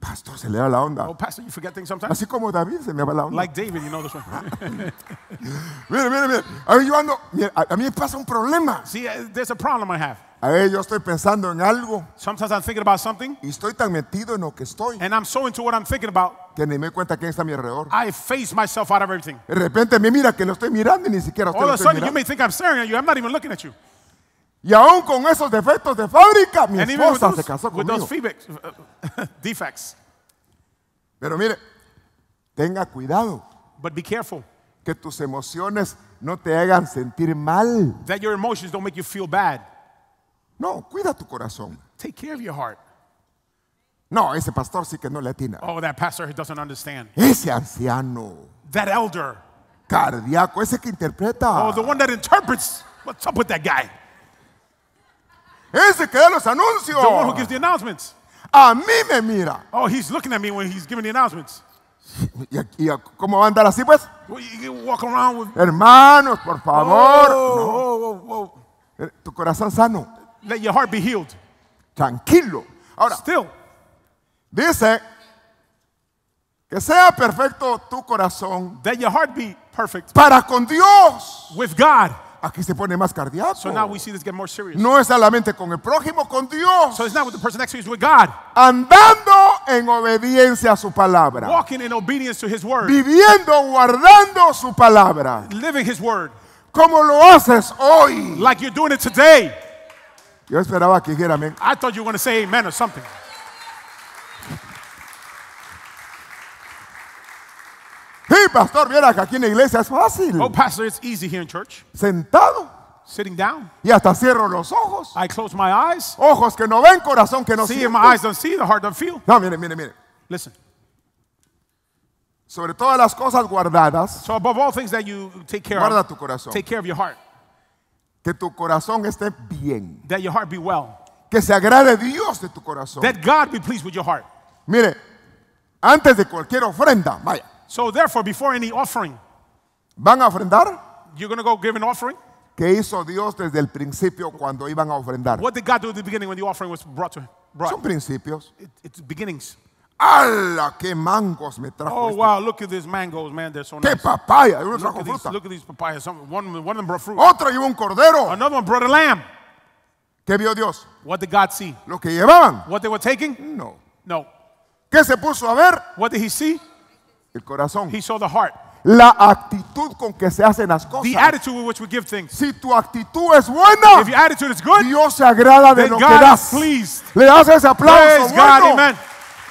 Pastor, se le va la onda. Oh, pastor, you forget things sometimes. Así como David se me va la onda. Like David, you know this one. mire, mire, mire. A mí yo ando, a, mí pasa un problema. See, uh, there's a problem I have. A ver, yo estoy pensando en algo. Sometimes I'm thinking about something. Y estoy tan metido en lo que estoy. And I'm so into what I'm thinking about. Que ni me cuenta quién está a mi alrededor. I face myself out of everything. De repente me mira que lo estoy mirando y ni siquiera estoy All of a sudden, mirando. you may think I'm staring at you. I'm not even looking at you. Y aún con esos defectos de fábrica, mi And esposa se casó conmigo. feedbacks, uh, uh, defects. Pero mire, tenga cuidado. But be careful. Que tus emociones no te hagan sentir mal. That your emotions don't make you feel bad. No, cuida tu corazón. Take care of your heart. No, ese pastor sí que no le atina. Oh, that pastor doesn't understand. Ese anciano. That elder. Cardiaco, ese que interpreta. Oh, the one that interprets. What's up with that guy? Ese que da los anuncios. The one who gives the announcements. A mí me mira. Oh, he's looking at me when he's giving the announcements. ¿Y, y cómo va a andar así, pues? walk around with... Hermanos, por favor. Oh, oh, oh, oh. Eh, tu corazón sano. Let your heart be healed. Tranquilo. Ahora, Still. dice que sea perfecto tu corazón. That your heart be perfect. Para con Dios. With God aquí se pone más cardíaco. So now we see this get more serious. No es solamente con el prójimo, con Dios. So it's not with the person next to you, it's with God. Andando en obediencia a su palabra. Walking in obedience to his word. Viviendo, guardando su palabra. Living his word. Como lo haces hoy. Like you're doing it today. Yo esperaba que dijera amén. I thought you were going to say amen or something. Sí, pastor, mira que aquí en la iglesia es fácil. Oh, pastor, it's easy here in church. Sentado. Sitting down. Y hasta cierro los ojos. I close my eyes. Ojos que no ven, corazón que no see, siente. my eyes don't see, the heart don't feel. No, mire, mire, mire. Listen. Sobre todas las cosas guardadas. So above all things that you take care guarda of. Guarda tu corazón. Take care of your heart. Que tu corazón esté bien. That your heart be well. Que se agrade Dios de tu corazón. That God be pleased with your heart. Mire, antes de cualquier ofrenda, vaya. So therefore, before any offering, ¿Van a ofrendar? you're going to go give an offering. ¿Qué hizo Dios desde el principio cuando iban a ofrendar? What did God do at the beginning when the offering was brought to him? Son principios. It, it's beginnings. ¡Hala! ¡Qué mangos me trajo! Oh, este! wow, look at these mangoes, man. They're so ¡Qué nice. papaya! Uno Look trajo at these, look at these papayas. Some, one, one of them brought fruit. Otro llevó un cordero. Another one brought a lamb. ¿Qué vio Dios? What did God see? Lo que llevaban. What they were taking? No. No. ¿Qué se puso a ver? What did he see? El corazón. He saw the heart. La actitud con que se hacen las cosas. The attitude with which we give things. Si tu actitud es buena, If your attitude is good, Dios se agrada de lo que das. Le das ese aplauso. Praise bueno. God, amen.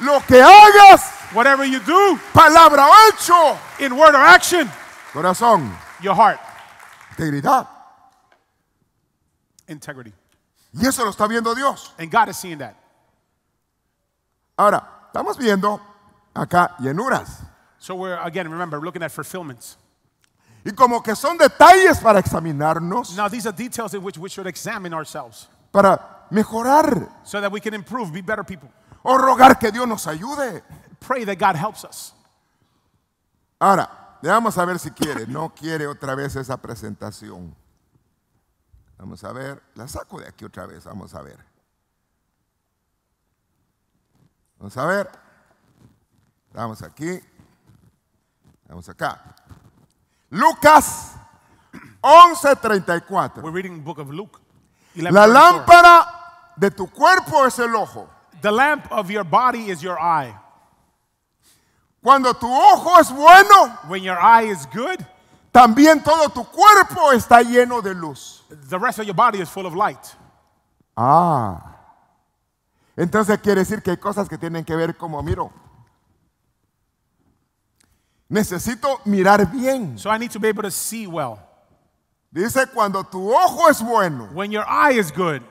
Lo que hagas, whatever you do, palabra o hecho, in word or action, corazón, your heart, integridad, integrity. Y eso lo está viendo Dios. And God is seeing that. Ahora, estamos viendo acá llenuras. So we're, again, remember, looking at fulfillments. Y como que son detalles para examinarnos, Now, these are details in which we should examine ourselves para mejorar so that we can improve, be better people. o rogar que Dios nos ayude. Pray that God helps us. Ahora, vamos a ver si quiere. No quiere otra vez esa presentación. Vamos a ver. La saco de aquí otra vez. Vamos a ver. Vamos a ver. Vamos aquí. Vamos acá. Lucas 11:34. reading La lámpara de tu cuerpo es el ojo. The lamp of your body is your eye. Cuando tu ojo es bueno, when your eye is good, también todo tu cuerpo está lleno de luz. The rest of your body is full of light. Ah. Entonces quiere decir que hay cosas que tienen que ver como miro Necesito mirar bien. So I need to be able to see well. Dice cuando tu ojo es bueno, When your eye is good,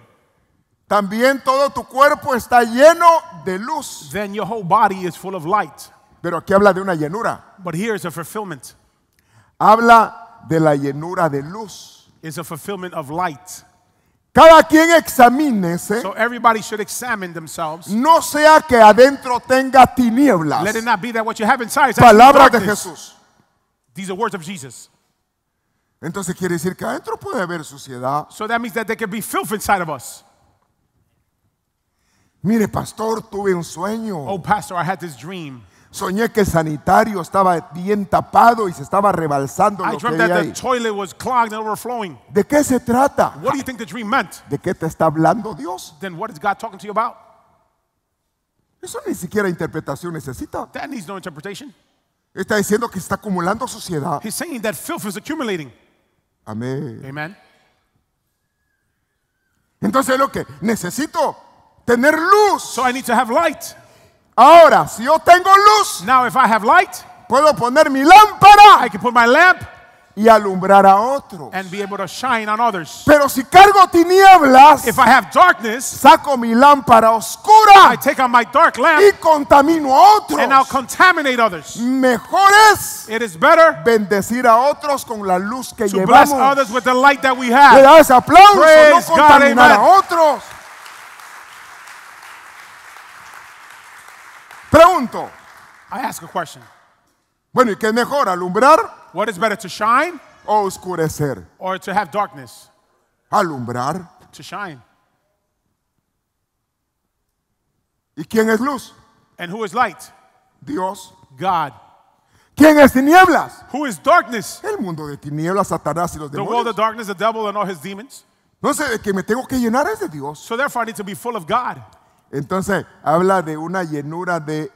también todo tu cuerpo está lleno de luz. then your whole body is full of light. Pero aquí habla de una llenura. But here is a fulfillment. Habla de la llenura de luz. It's a fulfillment of light. Cada quien examínese. So everybody should examine themselves. No sea que adentro tenga tinieblas. Let it not be that what you have inside is Palabras de Jesús. These are words of Jesus. Entonces quiere decir que adentro puede haber suciedad. So that means that there can be filth inside of us. Mire, pastor, tuve un sueño. Oh, pastor, I had this dream. Soñé que el sanitario estaba bien tapado y se estaba rebalsando. I lo que that the toilet was clogged and overflowing. ¿De qué se trata? What do you think the dream meant? ¿De qué te está hablando Dios? Then what is God talking to you about? Eso ni siquiera interpretación necesita. That needs no interpretation. Está diciendo que está acumulando suciedad. He's saying that filth is accumulating. Amén. Amen. Entonces lo que necesito tener luz. So I need to have light. Ahora, si yo tengo luz, now if I have light, puedo poner mi lámpara I can put my lamp y alumbrar a otros. And be able to shine on others. Pero si cargo tinieblas, if I have darkness, saco mi lámpara oscura I take out my dark lamp, y contamino a otros. And I'll contaminate others. Mejor es It is better bendecir a otros con la luz que to llevamos. Bless others with the light that we have. Le da aplausos, no contaminar God, a otros. Pregunto. I ask a question. Bueno, ¿y qué es mejor, alumbrar What is better to shine o oscurecer? or to have darkness? Alumbrar. To shine. ¿Y quién es luz? And who is light? Dios. God. ¿Quién es tinieblas? Who is darkness? El mundo de tinieblas, Satanás y los The world of darkness, the devil, and all his demons. que me tengo que llenar es de Dios. So therefore, I need to be full of God. Entonces habla de una llenura de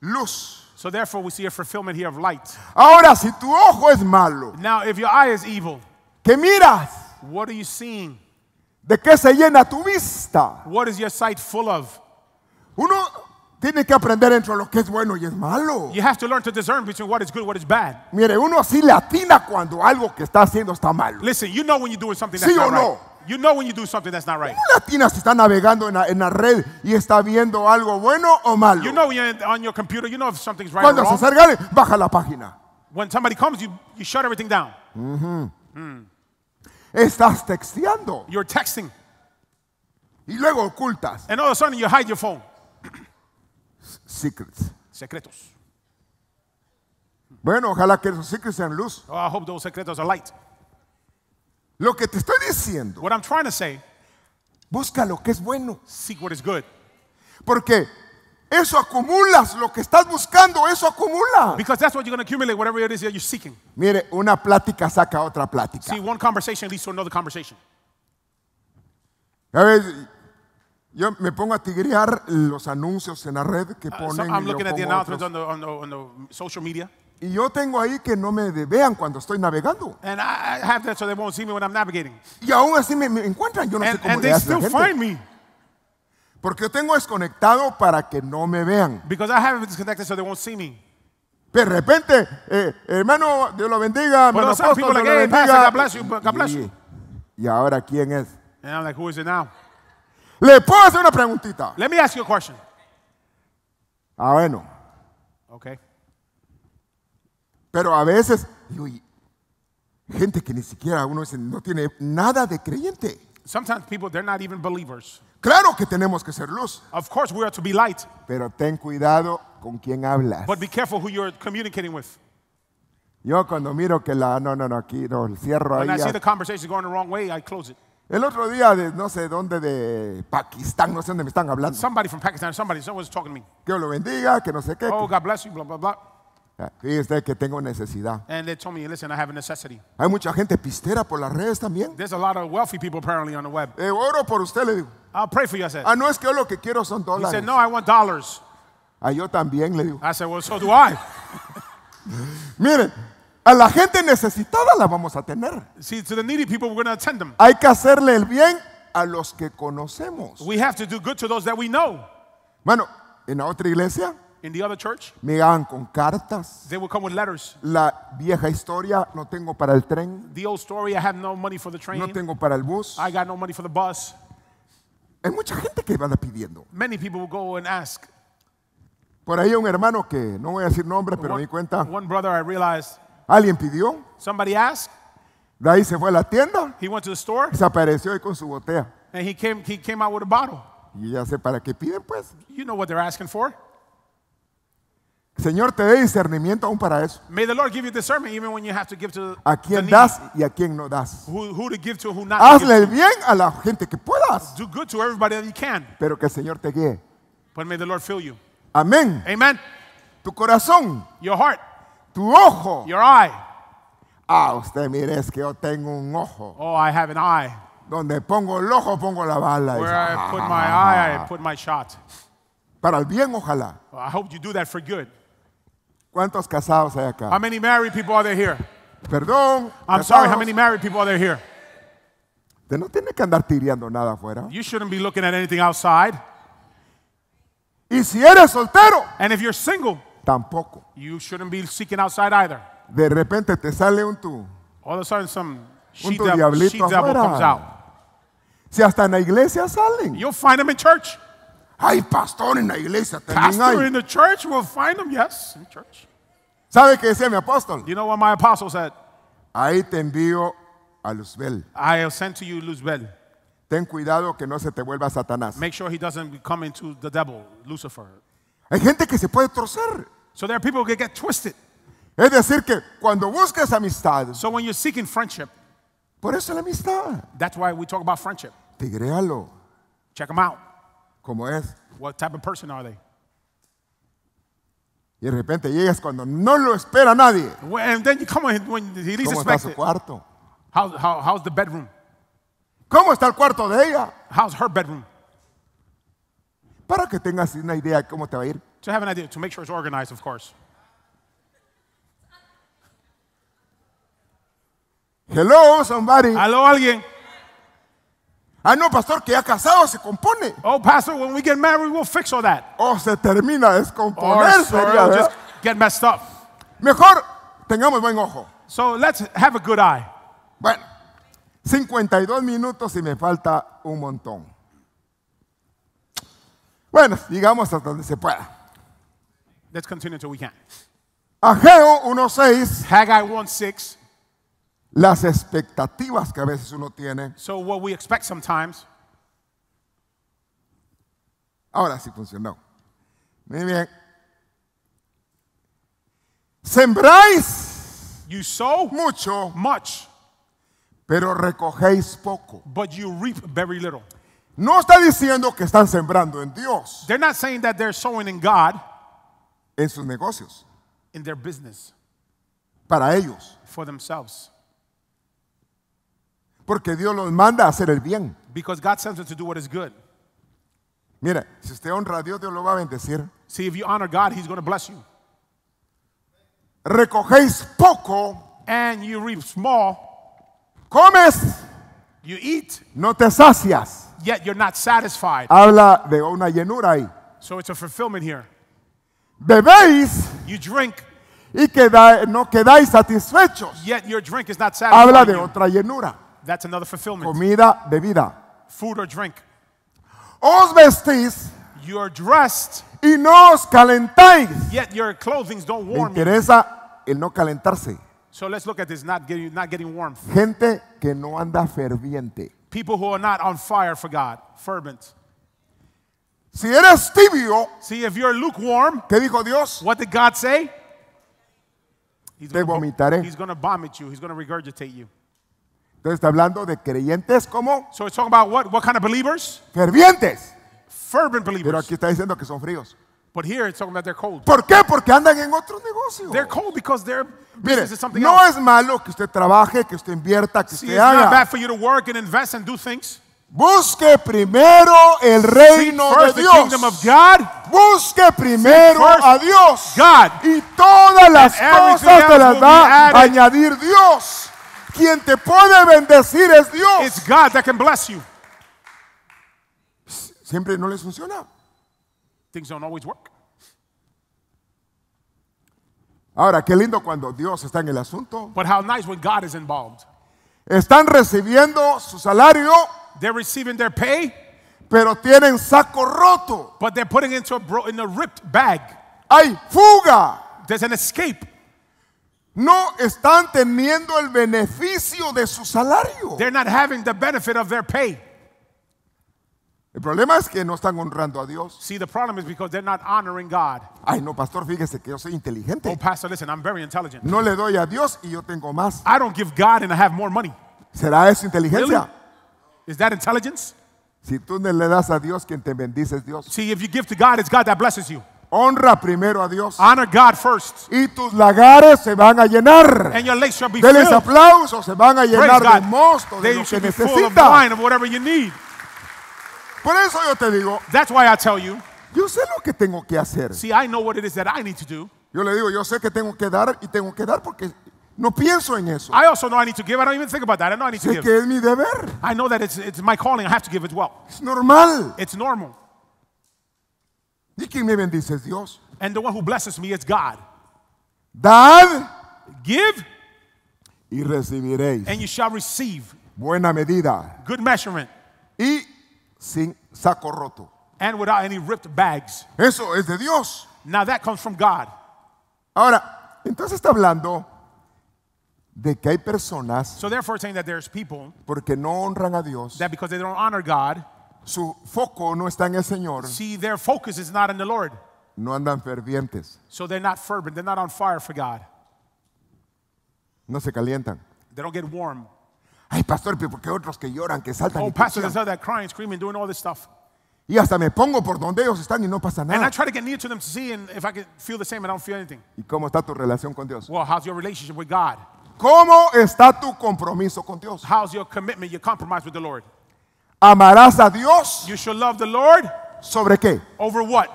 luz. So therefore we see a fulfillment here of light. Ahora si tu ojo es malo, Now if your eye is evil, ¿qué miras? What are you seeing? ¿De qué se llena tu vista? What is your sight full of? Uno tiene que aprender entre lo que es bueno y es malo. You have to learn to discern between what is good, what is bad. Mire, uno así le atina cuando algo que está haciendo está malo. Listen, you know when you're doing something that's ¿Sí o not no? You know when you do something that's not right. Un latina si está navegando en la, en la, red y está viendo algo bueno o malo. You know when you're on your computer, you know if something's right Cuando or wrong. Cuando se acerca, baja la página. When somebody comes, you, you shut everything down. Mm -hmm. mm. Estás texteando. You're texting. Y luego ocultas. And all of a sudden you hide your phone. Secrets. Secretos. Bueno, ojalá que esos secretos sean luz. Oh, I hope those secretos are light. Lo que te estoy diciendo. What I'm trying to say. Busca lo que es bueno. Seek what is good. Porque eso acumulas, lo que estás buscando, eso acumula. Because that's what you're going to accumulate, whatever it is that you're seeking. Mire, una plática saca otra plática. See, one conversation leads to another conversation. A ver, yo me pongo a tigrear los anuncios en la red que ponen. Uh, so I'm looking at the announcements on the, on, the, on the social media. Y yo tengo ahí que no me vean cuando estoy navegando. And I have that so they won't see me when I'm navigating. Y aún así me, me encuentran. Yo no sé And, cómo and they hace la still find me Porque yo tengo desconectado para que no me vean. because I have it disconnected so they won't see me. De repente, eh, hermano, Dios lo bendiga. Hermano, some apóstol, people Dios like, lo hey, Pastor, God bless you, God bless you. Y, y ahora, ¿quién es? And I'm like, who is it now? Le puedo hacer una preguntita. Let me ask you a question. Ah, bueno. Okay. Pero a veces, gente que ni siquiera uno dice, no tiene nada de creyente. Claro que tenemos que ser luz. Pero ten cuidado con quién hablas. Yo cuando miro que la no no no aquí no cierro ahí. El otro día de no sé dónde de Pakistán, no sé dónde me están hablando. Que lo bendiga, que no sé qué. Oh, God bless you, bla, bla, bla. Fíjese usted que tengo necesidad. And they told me, listen, I have a necessity. Hay mucha gente pistera por las redes también. There's a lot of wealthy people apparently on the web. Eh, oro por usted, le digo. I'll pray for you, I said. Ah, no es que yo lo que quiero son dólares. He said, no, I want dollars. Ah, yo también, le digo. I said, well, so do I. Miren, a la gente necesitada la vamos a tener. See, to the needy people, we're going to attend them. Hay que hacerle el bien a los que conocemos. We have to do good to those that we know. Mano, en la otra iglesia. In the other church, me llegaban con cartas. They would come with letters. La vieja historia, no tengo para el tren. The old story, I have no money for the train. No tengo para el bus. I got no money for the bus. Hay mucha gente que van pidiendo. Many people will go and ask. Por ahí un hermano que no voy a decir nombre, pero me di cuenta. One brother I realized. Alguien pidió. Somebody asked. De ahí se fue a la tienda. He went to the store. Se apareció ahí con su botella. And he came, he came out with a bottle. Y ya sé para qué piden pues. You know what they're asking for. Señor te dé discernimiento aún para eso. May the Lord give you discernment even when you have to give to A quién das y a quién no das. Who, who to give to, who not Hazle el bien a la gente que puedas, Do good to everybody that you can. pero que el Señor te guíe. But may the Lord fill you. Amén. Amen. Tu corazón, Your heart, tu ojo. your eye. Ah, usted mire, es que yo tengo un ojo. Oh, I have an eye. Donde pongo el ojo, pongo la bala. Where I put my ah. eye, I put my shot. Para el bien, ojalá. I hope you do that for good. ¿Cuántos casados hay acá? How many married people are there here? Perdón. I'm casados. sorry, how many married people are there here? Usted no tiene que andar tirando nada afuera. You shouldn't be looking at anything outside. Y si eres soltero, And if you're single, tampoco. you shouldn't be seeking outside either. De repente te sale un tú. All of a sudden, some she, tu devil, diablito afuera. comes out. Si hasta en la iglesia salen. You'll find them in church. Hay pastor en la iglesia. Pastor in the church, we'll find them, yes, in church. ¿Sabe qué decía mi apóstol? You know what my apostle said? Ahí te envío a Luzbel. I have sent to you Luzbel. Ten cuidado que no se te vuelva Satanás. Make sure he doesn't come into the devil, Lucifer. Hay gente que se puede torcer. So there are people who get twisted. Es decir que cuando buscas amistad. So when you're seeking friendship. Por eso la amistad. That's why we talk about friendship. Tigrealo. Check them out. como es. What type of person are they? Y de repente llegas cuando no lo espera nadie. And then you come when, he least ¿Cómo está su cuarto? How, how, how's the bedroom? ¿Cómo está el cuarto de ella? How's her bedroom? Para que tengas una idea de cómo te va a ir. To have an idea, to make sure it's organized, of course. Hello, somebody. Hello, alguien. Ah, no, pastor, que ya casado se compone. Oh, pastor, when we get married, we'll fix all that. oh, se termina de descomponer. Or, sorry, sería, just get messed up. Mejor tengamos buen ojo. So let's have a good eye. Bueno, 52 minutos y me falta un montón. Bueno, digamos hasta donde se pueda. Let's continue until we can. Ageo 1.6. Haggai 1.6. las expectativas que a veces uno tiene. So what we expect sometimes. Ahora sí funcionó. Muy bien. Sembráis you sow mucho, much, pero recogéis poco. But you reap very little. No está diciendo que están sembrando en Dios. They're not saying that they're sowing in God. En sus negocios. In their business. Para ellos. For themselves. Porque Dios los manda a hacer el bien. Because God sends us to do what is good. Mira, si usted honra a Dios, Dios lo va a bendecir. See, if you honor God, He's going to bless you. Recogéis poco. And you reap small. Comes. You eat. No te sacias. Yet you're not satisfied. Habla de una llenura ahí. So it's a fulfillment here. Bebéis. You drink. Y queda, no quedáis satisfechos. Yet your drink is not satisfied. Habla de otra llenura. That's another fulfillment. Comida, bebida. Food or drink. Os vestís. You're dressed. Y no os calentáis. Yet your clothings don't warm Me interesa el no calentarse. So let's look at this, not getting, not getting warmth. Gente que no anda ferviente. People who are not on fire for God, fervent. Si eres tibio, see if you're lukewarm, ¿qué dijo Dios? What did God say? He's going to vomit you. He's going to regurgitate you. Entonces está hablando de creyentes como fervientes. Pero aquí está diciendo que son fríos. ¿Por qué? Porque andan en otros negocios. Mire, no es malo que usted trabaje, que usted invierta, que usted bad haga. for Busque primero el reino de Dios. Busque primero a Dios. Y todas las cosas te las va a añadir Dios. Quien te puede bendecir es Dios. It's God that can bless you. Siempre no les funciona. Things don't always work. Ahora, qué lindo cuando Dios está en el asunto. But how nice when God is involved. Están recibiendo su salario. They're receiving their pay. Pero tienen saco roto. But they're putting into a, bro, in a ripped bag. Hay fuga. There's an escape no están teniendo el beneficio de su salario. They're not having the benefit of their pay. El problema es que no están honrando a Dios. See, the problem is because they're not honoring God. Ay, no, pastor, fíjese que yo soy inteligente. Oh, pastor, listen, I'm very intelligent. No le doy a Dios y yo tengo más. I don't give God and I have more money. ¿Será eso inteligencia? Really? Is that intelligence? Si tú no le das a Dios, quien te bendice es Dios. See, if you give to God, it's God that blesses you. Honra primero a Dios. Honor God first. Y tus lagares se van a llenar. And your legs shall be Denles aplausos, se van a llenar de mosto, de lo que of wine, necesita. whatever you need. Por eso yo te digo, That's why I tell you. yo sé lo que tengo que hacer. See, I know what it is that I need to do. Yo le digo, yo sé que tengo que dar y tengo que dar porque no pienso en eso. I also know I need to give. I don't even think about that. I know I need to Sé give. que es mi deber. I know that it's, it's my calling. I have to give as well. Es normal. It's normal. ¿Y quién me bendice? Es Dios. And the one who blesses me is God. Dad. Give. Y recibiréis. And you shall receive. Buena medida. Good measurement. Y sin saco roto. And without any ripped bags. Eso es de Dios. Now that comes from God. Ahora, entonces está hablando de que hay personas so therefore saying that there's people porque no honran a Dios that because they don't honor God su foco no está en el Señor, See, their focus is not in the Lord. no andan fervientes, So they're not fervent. They're not on fire for God. no se calientan. They don't get warm. Ay, pastor, porque ¿por qué otros que lloran, que saltan? Oh, pastor, there's pichean? that crying, screaming, doing all this stuff. Y hasta me pongo por donde ellos están y no pasa nada. And I try to get near to them to see and if I can feel the same. I don't feel anything. ¿Y cómo está tu relación con Dios? Well, how's your relationship with God? ¿Cómo está tu compromiso con Dios? How's your commitment, your compromise with the Lord? Amarás a Dios. You shall love the Lord. ¿Sobre qué? Over what?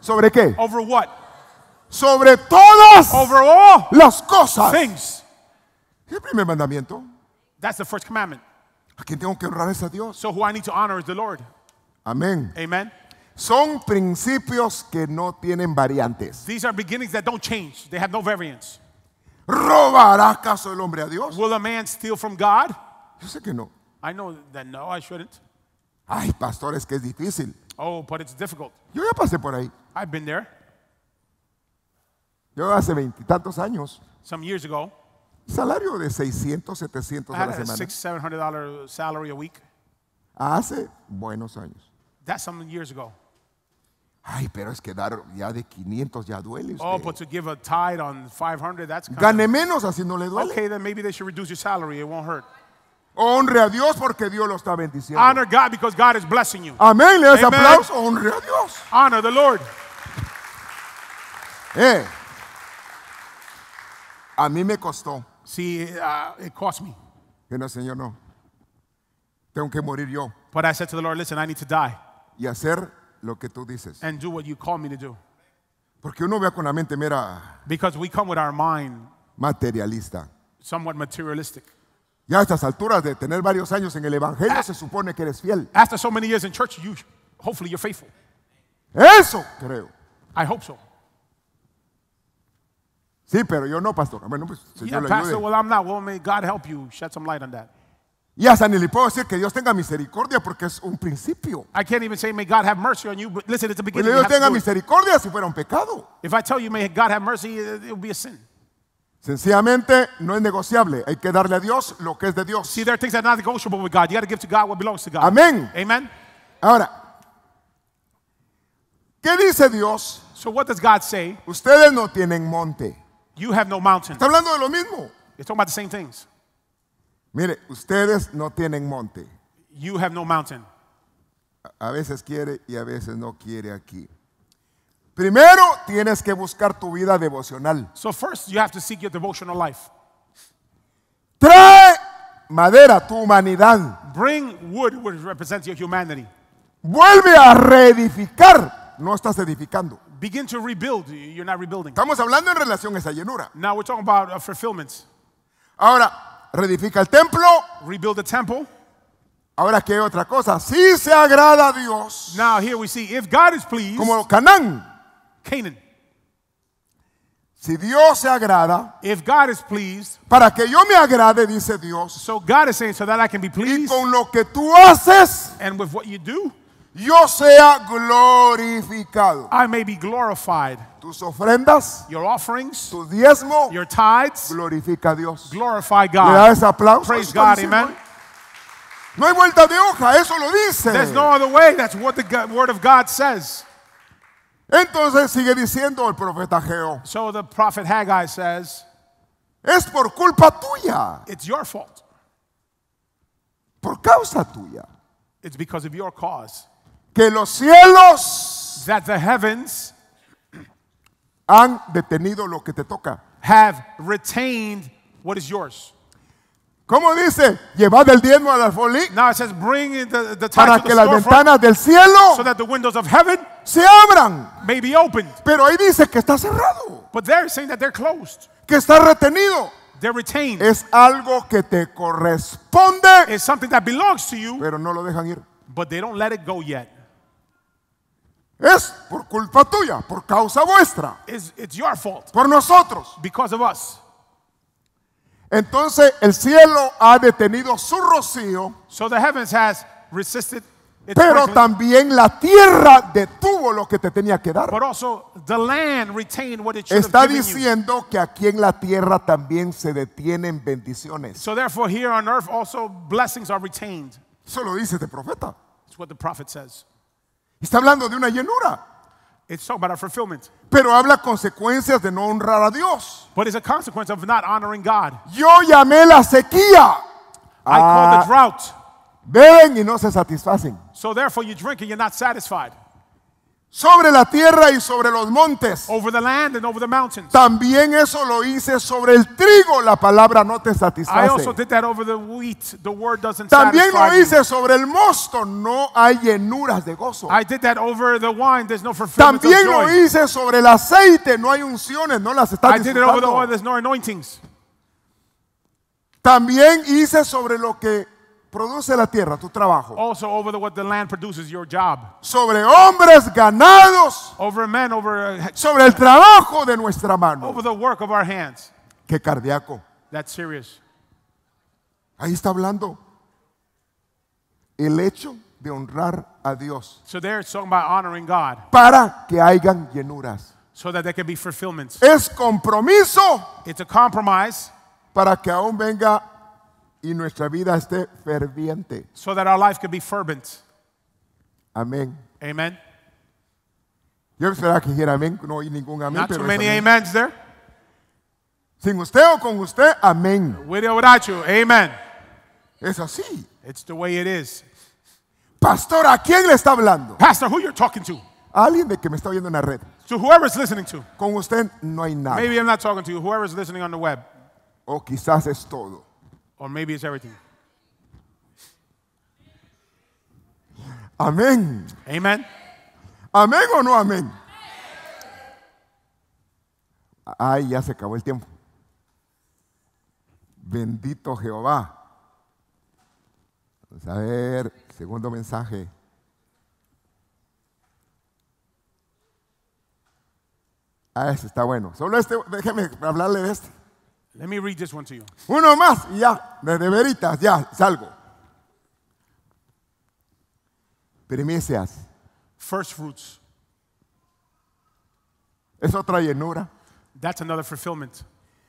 ¿Sobre qué? Over what? Sobre todas Over all las cosas. Things. El primer mandamiento. That's the first commandment. ¿A quién tengo que honrar es a Dios? So who I need to honor is the Lord. Amén. Amen. Son principios que no tienen variantes. These are beginnings that don't change. They have no variants. ¿Robará acaso el hombre a Dios? Will a man steal from God? Yo sé que no. I know that no, I shouldn't. Ay, pastor, es que es difícil. Oh, but it's difficult. Yo ya pasé por ahí. I've been there Yo hace veintitantos años. some years ago. Salario de 600, 700 I a had la a semana. six, seven salary a week. Hace buenos años. That's some years ago. Ay, pero es que dar ya de 500 ya duele. Oh, usted. Oh, but to give a tithe on 500, that's kind Gane menos, así no le duele. okay. Then maybe they should reduce your salary. It won't hurt. Honre a Dios porque Dios lo está bendiciendo. Honor God because God is blessing you. Amén. Le das Amen. Honre a Dios. Honor the Lord. Eh, a mí me costó. Sí, uh, it cost me. Que no, Señor, no. Tengo que morir yo. But I said to the Lord, listen, I need to die. Y hacer lo que tú dices. And do what you call me to do. Porque uno ve con la mente, mira. Because we come with our mind. Materialista. Somewhat materialistic. Ya a estas alturas de tener varios años en el evangelio se supone que eres fiel. After so many years in church, you hopefully you're faithful. Eso creo. I hope so. Sí, pero yo no, pastor. Bueno, pues, yeah, le pastor, ayude. well I'm not. Well, may God help you. Shed some light on that. Y hasta ni le puedo decir que Dios tenga misericordia porque es un principio. I can't even say may God have mercy on you, but listen, it's a pues beginning. Pues Dios tenga misericordia si fuera un pecado. If I tell you may God have mercy, it would be a sin. Sencillamente no es negociable. Hay que darle a Dios lo que es de Dios. See, there are things that are not negotiable with God. You got to give to God what belongs to God. Amén. Amen. Ahora, ¿qué dice Dios? So what does God say? Ustedes no tienen monte. You have no mountain. Está hablando de lo mismo. They're talking about the same things. Mire, ustedes no tienen monte. You have no mountain. A veces quiere y a veces no quiere aquí. Primero tienes que buscar tu vida devocional. So first you have to seek your devotional life. Trae madera tu humanidad. Bring wood which represents your humanity. Vuelve a reedificar. No estás edificando. Begin to rebuild. You're not rebuilding. Estamos hablando en relación a esa llenura. Now we're talking about a uh, fulfillment. Ahora, reedifica el templo. Rebuild the temple. Ahora que hay otra cosa, si se agrada a Dios. Now here we see if God is pleased. Como Canaán. Canaan. Si Dios se agrada, if God is pleased, para que yo me agrade, dice Dios. So God is saying, so that I can be pleased. Y con lo que tú haces, and with what you do, yo sea glorificado. I may be glorified. Tus ofrendas, your offerings, tu diezmo, your tithes, glorifica a Dios. Glorify God. Le aplauso. Praise God, amen. No hay vuelta de hoja, eso lo dice. There's no other way. That's what the word of God says. Entonces sigue diciendo el profeta Geo. So the prophet Haggai says, es por culpa tuya. It's your fault. Por causa tuya. It's because of your cause. Que los cielos that the heavens han detenido lo que te toca. Have retained what is yours. ¿Cómo dice? Llevad el diezmo a la alfolí. Now it says bring the, the para que the las ventanas del cielo so that the windows of heaven se abran. May be opened. Pero ahí dice que está cerrado. But they're saying that they're closed. Que está retenido. They're retained. Es algo que te corresponde. It's something that belongs to you. Pero no lo dejan ir. But they don't let it go yet. Es por culpa tuya, por causa vuestra. It's, it's your fault. Por nosotros. Because of us. Entonces el cielo ha detenido su rocío. pero también la tierra detuvo lo que te tenía que dar. Está diciendo que aquí en la tierra también se detienen bendiciones. So Eso lo dice este profeta. Está hablando de una llenura. It's talking about our fulfillment. Pero habla consecuencias de no honrar a Dios. But it's a consequence of not honoring God. Yo llamé la sequía. I call the ah, drought. Beben y no se satisfacen. So therefore you drink and you're not satisfied. sobre la tierra y sobre los montes. Over the land and over the mountains. También eso lo hice sobre el trigo, la palabra no te satisface. También lo hice sobre el mosto, no hay llenuras de gozo. I did that over the wine, there's no También lo hice sobre el aceite, no hay unciones, no las estás También hice sobre lo que produce la tierra, tu trabajo. Sobre hombres ganados. Uh, sobre el trabajo de nuestra mano. que Qué cardíaco. Ahí está hablando el hecho de honrar a Dios. Para que hayan llenuras. Es compromiso. Para que aún venga y nuestra vida esté ferviente. So that our life could be fervent. Amén. Amen. Yo esperaba que dijera amén, no hay ningún amén. Not pero too many amén. amens there. Sin usted o con usted, amén. With or without you, amen. Es así. It's the way it is. Pastor, ¿a quién le está hablando? Pastor, who you're talking to? alguien de que me está oyendo en la red. To whoever's listening to. Con usted no hay nada. Maybe I'm not talking to you. is listening on the web. O quizás es todo. Or maybe it's everything. Amén. Amen. Amén o no amén. Ay, ya se acabó el tiempo. Bendito Jehová. Vamos a ver, segundo mensaje. Ah, ese está bueno. Solo este, déjeme hablarle de este. Let me read this one to you. Uno más ya, de veritas, ya, salgo. Primicias. First fruits. Es otra llenura. That's another fulfillment.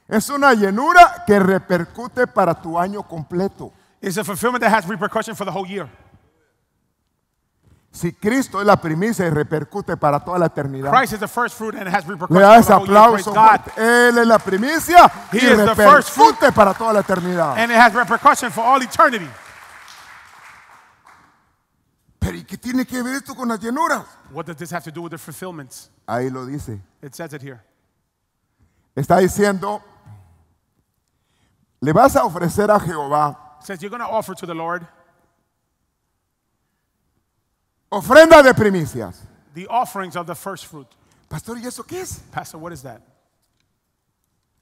Es una llenura que repercute para tu año completo. It's a fulfillment that has repercussion for the whole year. Si Cristo es la primicia y repercute para toda la eternidad. Christ is the first fruit and it has Le da ese aplauso. fuerte. Él es la primicia He y is the first fruit para toda la eternidad. and it has repercussion for all eternity. Pero ¿y qué tiene que ver esto con las llanuras? What does this have to do with the fulfillments? Ahí lo dice. It says it here. Está diciendo, le vas a ofrecer a Jehová says you're going to offer to the Lord Ofrenda de primicias. The offerings of the first fruit. Pastor, ¿y eso qué es? Pastor, what is that?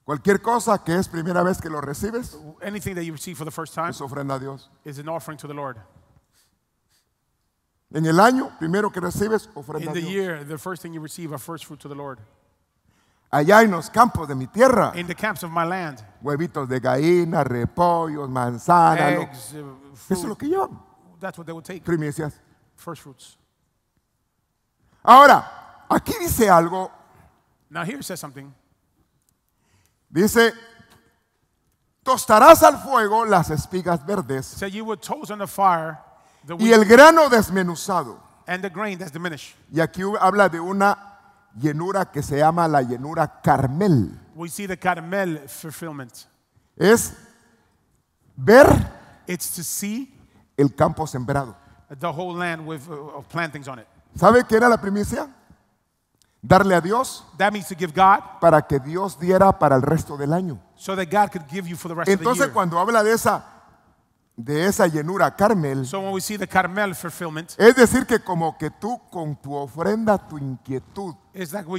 Cualquier cosa que es primera vez que lo recibes Anything that you receive for the first time es ofrenda a Dios. is an offering to the Lord. En el año primero que recibes ofrenda In a the Dios. year, the first thing you receive a first fruit to the Lord. Allá en los campos de mi tierra, In the camps of my land, huevitos de gallina, repollos, manzanas. eggs, eh, eso es lo que yo. that's what they would take. primicias first Ahora, aquí dice algo. Now here says something. Dice, tostarás al fuego las espigas verdes y el grano desmenuzado. and the grain Y aquí habla de una llenura que se llama la llenura Carmel. We see the Carmel fulfillment. Es ver el campo sembrado. Uh, ¿Sabe qué era la primicia? Darle a Dios to give God para que Dios diera para el resto del año. so that God could give you for the rest of the Entonces cuando habla de esa de esa llenura Carmel, Carmel es decir que como que tú con tu ofrenda, tu inquietud,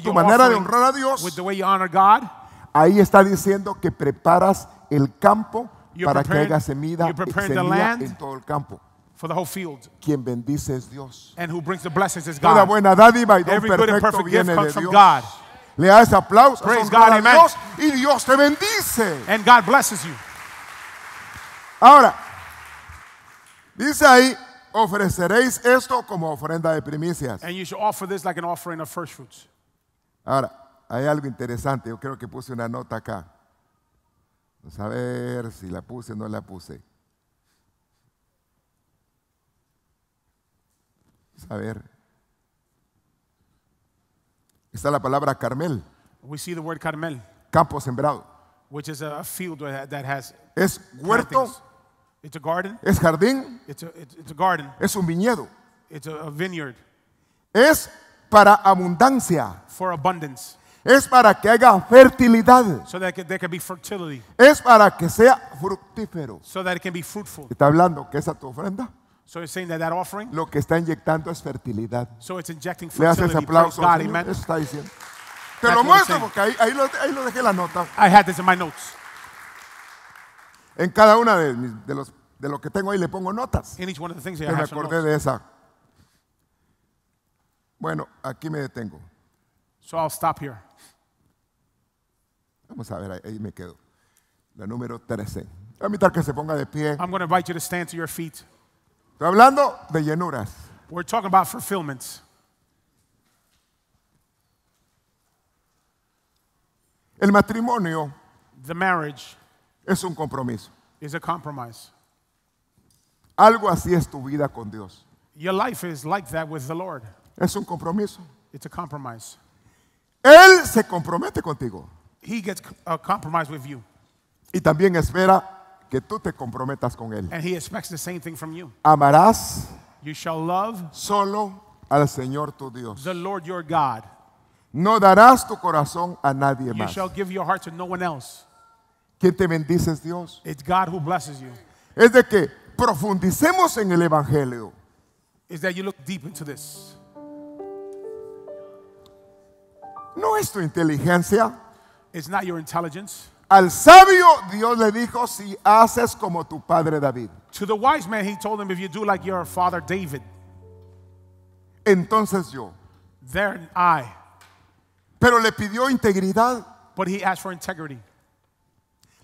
tu manera de honrar a Dios, ahí está diciendo que preparas el campo para que haya semilla, en todo el campo for the whole field. Quien bendice es Dios. And who brings the blessings is God. Toda buena dádiva y don Every good and perfect gift comes from God. Le das aplausos Praise God, a Dios y Dios te bendice. And God blesses you. Ahora, dice ahí, ofreceréis esto como ofrenda de primicias. And you should offer this like an offering of first fruits. Ahora, hay algo interesante. Yo creo que puse una nota acá. Vamos a ver si la puse o no la puse. saber. Está la palabra Carmel. We see the word Carmel. Campo sembrado. Which is a field that has es huerto. It's a garden. Es jardín. It's a, it's a garden. Es un viñedo. It's a, vineyard. Es para abundancia. For abundance. Es para que haya fertilidad. So that there can be fertility. Es para que sea fructífero. So that it can be fruitful. ¿Está hablando que esa tu ofrenda? So it's saying that that offering, lo que está inyectando es fertilidad. So it's injecting Le haces fertility, aplausos. body, Señor, man. está diciendo. Te lo muestro porque ahí, ahí lo, ahí lo dejé la nota. I had this in my notes. En cada una de, mis- de los, de lo que tengo ahí le pongo notas. In each one of the things I me have acordé de esa. Bueno, aquí me detengo. So I'll stop here. Vamos a ver, ahí- ahí me quedo. La número 13. Voy a invitar que se ponga de pie. I'm going to invite you to stand to your feet. Estoy hablando de llenuras. We're talking about fulfillments. El matrimonio The marriage es un compromiso. is a compromise. Algo así es tu vida con Dios. Your life is like that with the Lord. Es un compromiso. It's a compromise. Él se compromete contigo He gets a compromise with you. y también espera que tú te comprometas con él. And he expects the same thing from you. Amarás you shall love solo al Señor tu Dios. The Lord your God. No darás tu corazón a nadie más. You shall give your heart to no one else. ¿Quién te bendice es Dios? It's God who blesses you. Es de que profundicemos en el evangelio. Is that you look deep into this. No es tu inteligencia. It's not your intelligence. Al sabio Dios le dijo si haces como tu padre David. To the wise man he told him if you do like your father David. Entonces yo. Then I. Pero le pidió integridad. But he asked for integrity.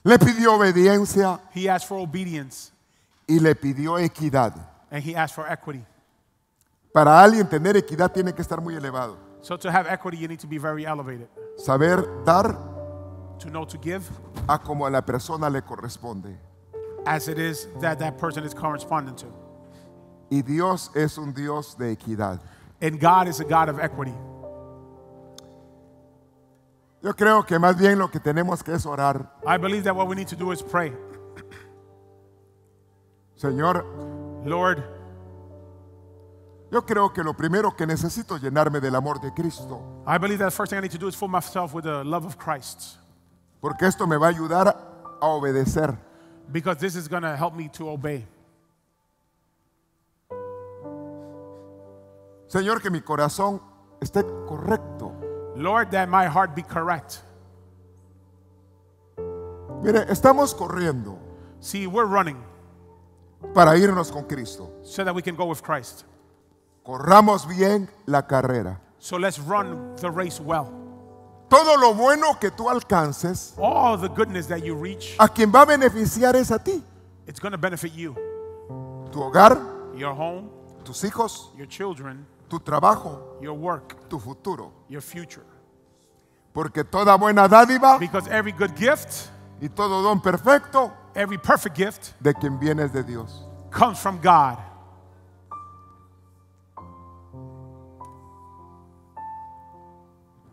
Le pidió obediencia. He asked for obedience. Y le pidió equidad. And he asked for equity. Para alguien tener equidad tiene que estar muy elevado. So to have equity you need to be very elevated. Saber dar to know to give a como a la persona le corresponde. as it is that that person is corresponding to. Y Dios es un Dios de equidad. And God is a God of equity. Yo creo que más bien lo que tenemos que es orar. I believe that what we need to do is pray. Señor, Lord, yo creo que lo primero que necesito es llenarme del amor de Cristo. I believe that the first thing I need to do is fill myself with the love of Christ. Porque esto me va a ayudar a obedecer. Because this is going to help me to obey. Señor, que mi corazón esté correcto. Lord, that my heart be correct. Mire, estamos corriendo. See, we're running. Para irnos con Cristo. So that we can go with Christ. Corramos bien la carrera. So let's run the race well todo lo bueno que tú alcances, all the goodness that you reach, a quien va a beneficiar es a ti. It's going to benefit you. Tu hogar, your home, tus hijos, your children, tu trabajo, your work, tu futuro, your future. Porque toda buena dádiva Because every good gift, y todo don perfecto every perfect gift de quien viene es de Dios. comes from God.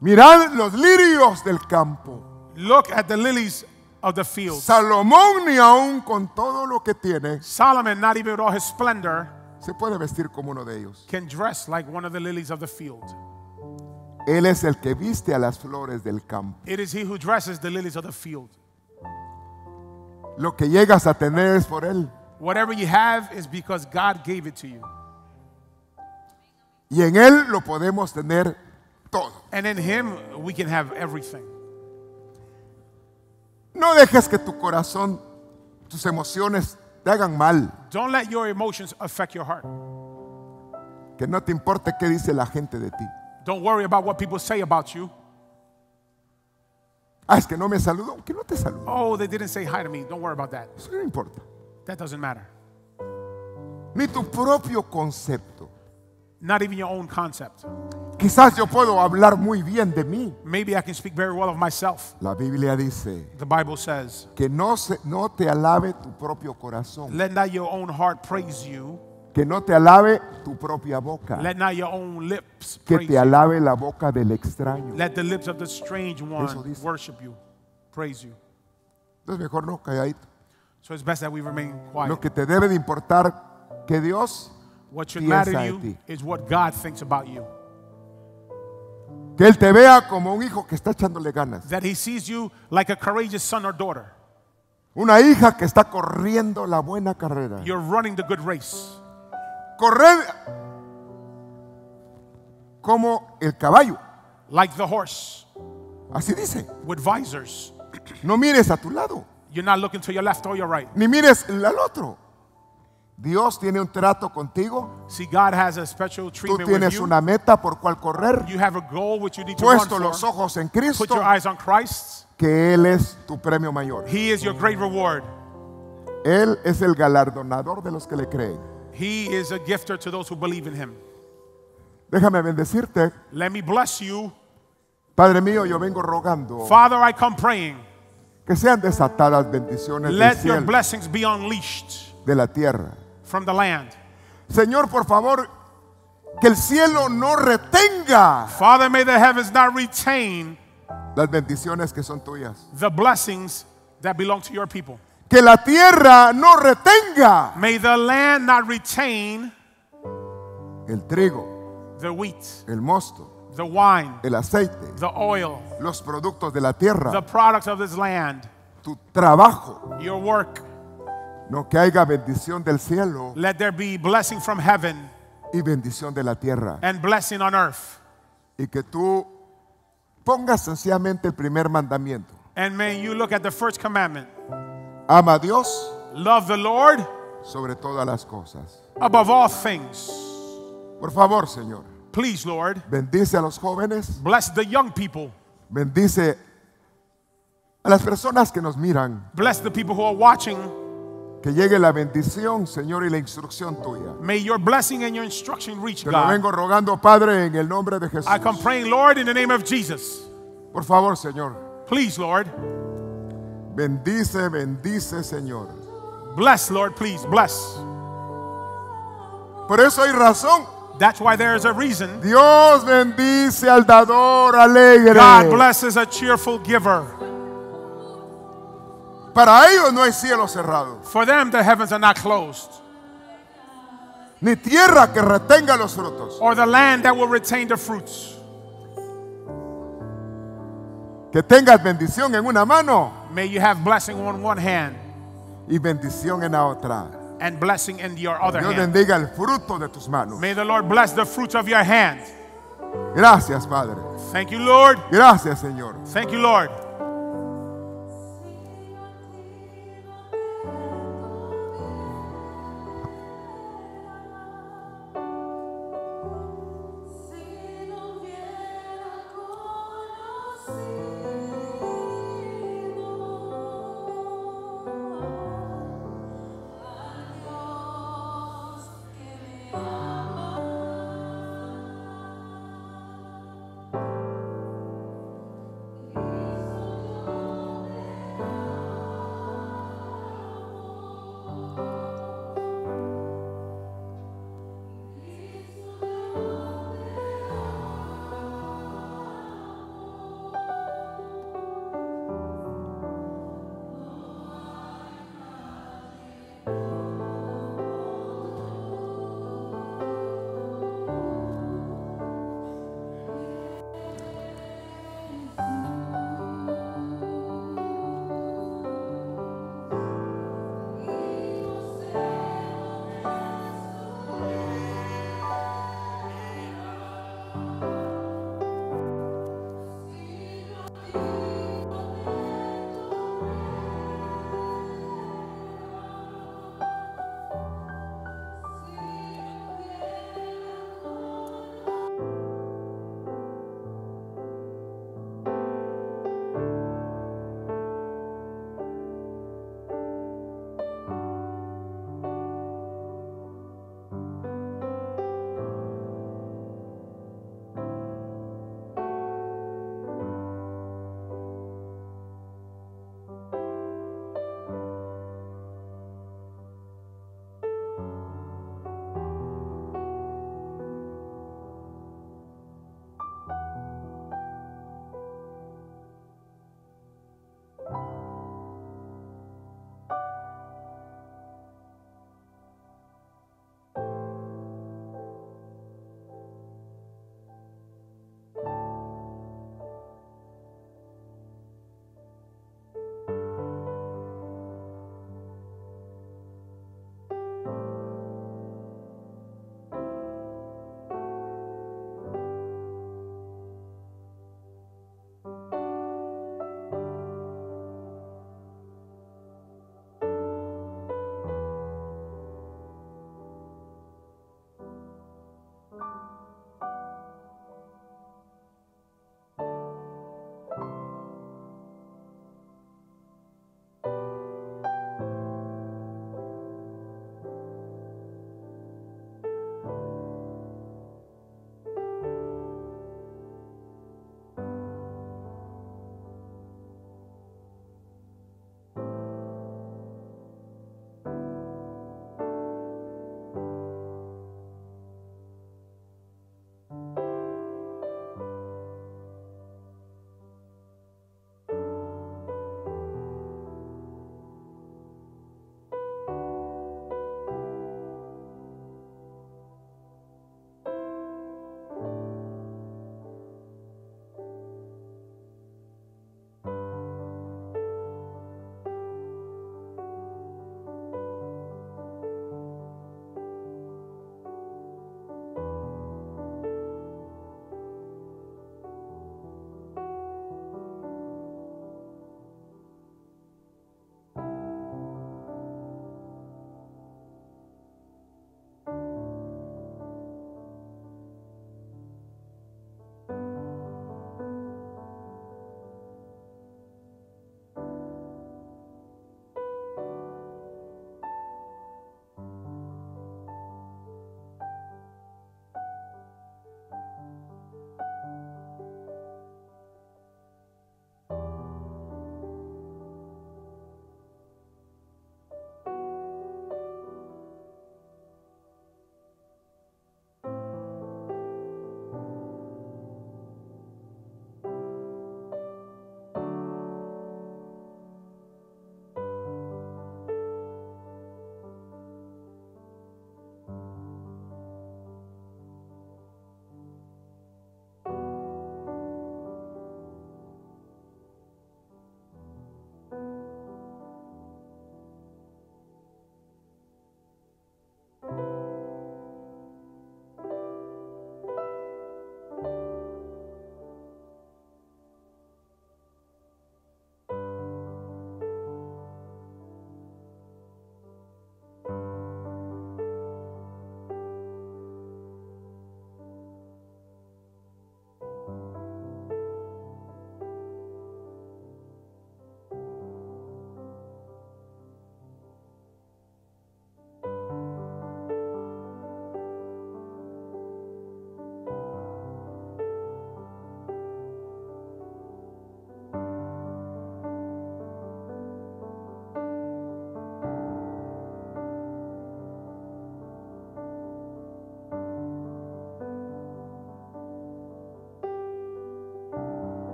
Mirad los lirios del campo. Look at the lilies of the field. Salomón ni aun con todo lo que tiene. Solomon, not even with all his splendor, se puede vestir como uno de ellos. Can dress like one of the lilies of the field. Él es el que viste a las flores del campo. It is he who dresses the lilies of the field. Lo que llegas a tener es por él. Whatever you have is because God gave it to you. Y en él lo podemos tener todo. And in Him we can have everything. No dejes que tu corazón, tus emociones te hagan mal. Don't let your emotions affect your heart. Que no te importe qué dice la gente de ti. Don't worry about what people say about you. Ah, es que no me saludó. Que no te saludó. Oh, they didn't say hi to me. Don't worry about that. Eso no importa. That doesn't matter. Ni tu propio concepto Not even your own concept. Quizás yo puedo hablar muy bien de mí. Maybe I can speak very well of myself. La Biblia dice The Bible says, que no, se, no te alabe tu propio corazón. Let not your own heart praise you. Que no te alabe tu propia boca. Let not your own lips que te alabe la boca del extraño. Let the lips of the strange one worship you, praise you. Entonces mejor no calladito. So it's best that we remain quiet. Lo que te debe de importar que Dios What should matter to you is what God thinks about you. Que él te vea como un hijo que está echándole ganas. That he sees you like a courageous son or daughter. Una hija que está corriendo la buena carrera. You're running the good race. Correr como el caballo. Like the horse. Así dice. With visors. No mires a tu lado. You're not looking to your left or your right. Ni mires al otro. Dios tiene un trato contigo. See, God has a special Tú treatment with tienes you. una meta por cual correr. You have a goal which you need to run Puesto los for. ojos en Cristo, Put your eyes on Christ. que Él es tu premio mayor. He is your great reward. Él es el galardonador de los que le creen. He is a gifter to those who believe in Him. Déjame bendecirte. Let me bless you. Padre mío, yo vengo rogando Father, I come praying. que sean desatadas bendiciones del cielo. Let your blessings be unleashed de la tierra. from the land. Señor, por favor, que el cielo no retenga Father, may the heavens not retain las bendiciones que son tuyas. the blessings that belong to your people. Que la tierra no retenga May the land not retain el trigo, the wheat, el mosto, the wine, el aceite, the oil, los productos de la tierra, the products of this land, tu trabajo, your work, No, que haya bendición del cielo. Let there be blessing from heaven. Y bendición de la tierra. And blessing on earth. Y que tú pongas sencillamente el primer mandamiento. And may you look at the first commandment. Ama a Dios. Love the Lord. Sobre todas las cosas. Above all things. Por favor, Señor. Please, Lord. Bendice a los jóvenes. Bless the young people. Bendice a las personas que nos miran. Bless the people who are watching. Que llegue la bendición, Señor, y la instrucción tuya. May your blessing and your instruction reach Te lo vengo rogando, Padre, en el nombre de Jesús. I come praying, Lord, in the name of Jesus. Por favor, Señor. Please, Lord. Bendice, bendice, Señor. Bless, Lord, please, bless. Por eso hay razón. That's why there is a reason. Dios bendice al dador alegre. God blesses a cheerful giver. Para ellos no hay cielo cerrado. For them the heavens are not closed. Ni tierra que retenga los frutos. Or the land that will retain the fruits. Que tengas bendición en una mano. May you have blessing on one hand. Y bendición en la otra. And blessing in your other Dios hand. bendiga el fruto de tus manos. May the Lord bless the fruits of your hand. Gracias, Padre. Thank you, Lord. Gracias, Señor. Thank you, Lord.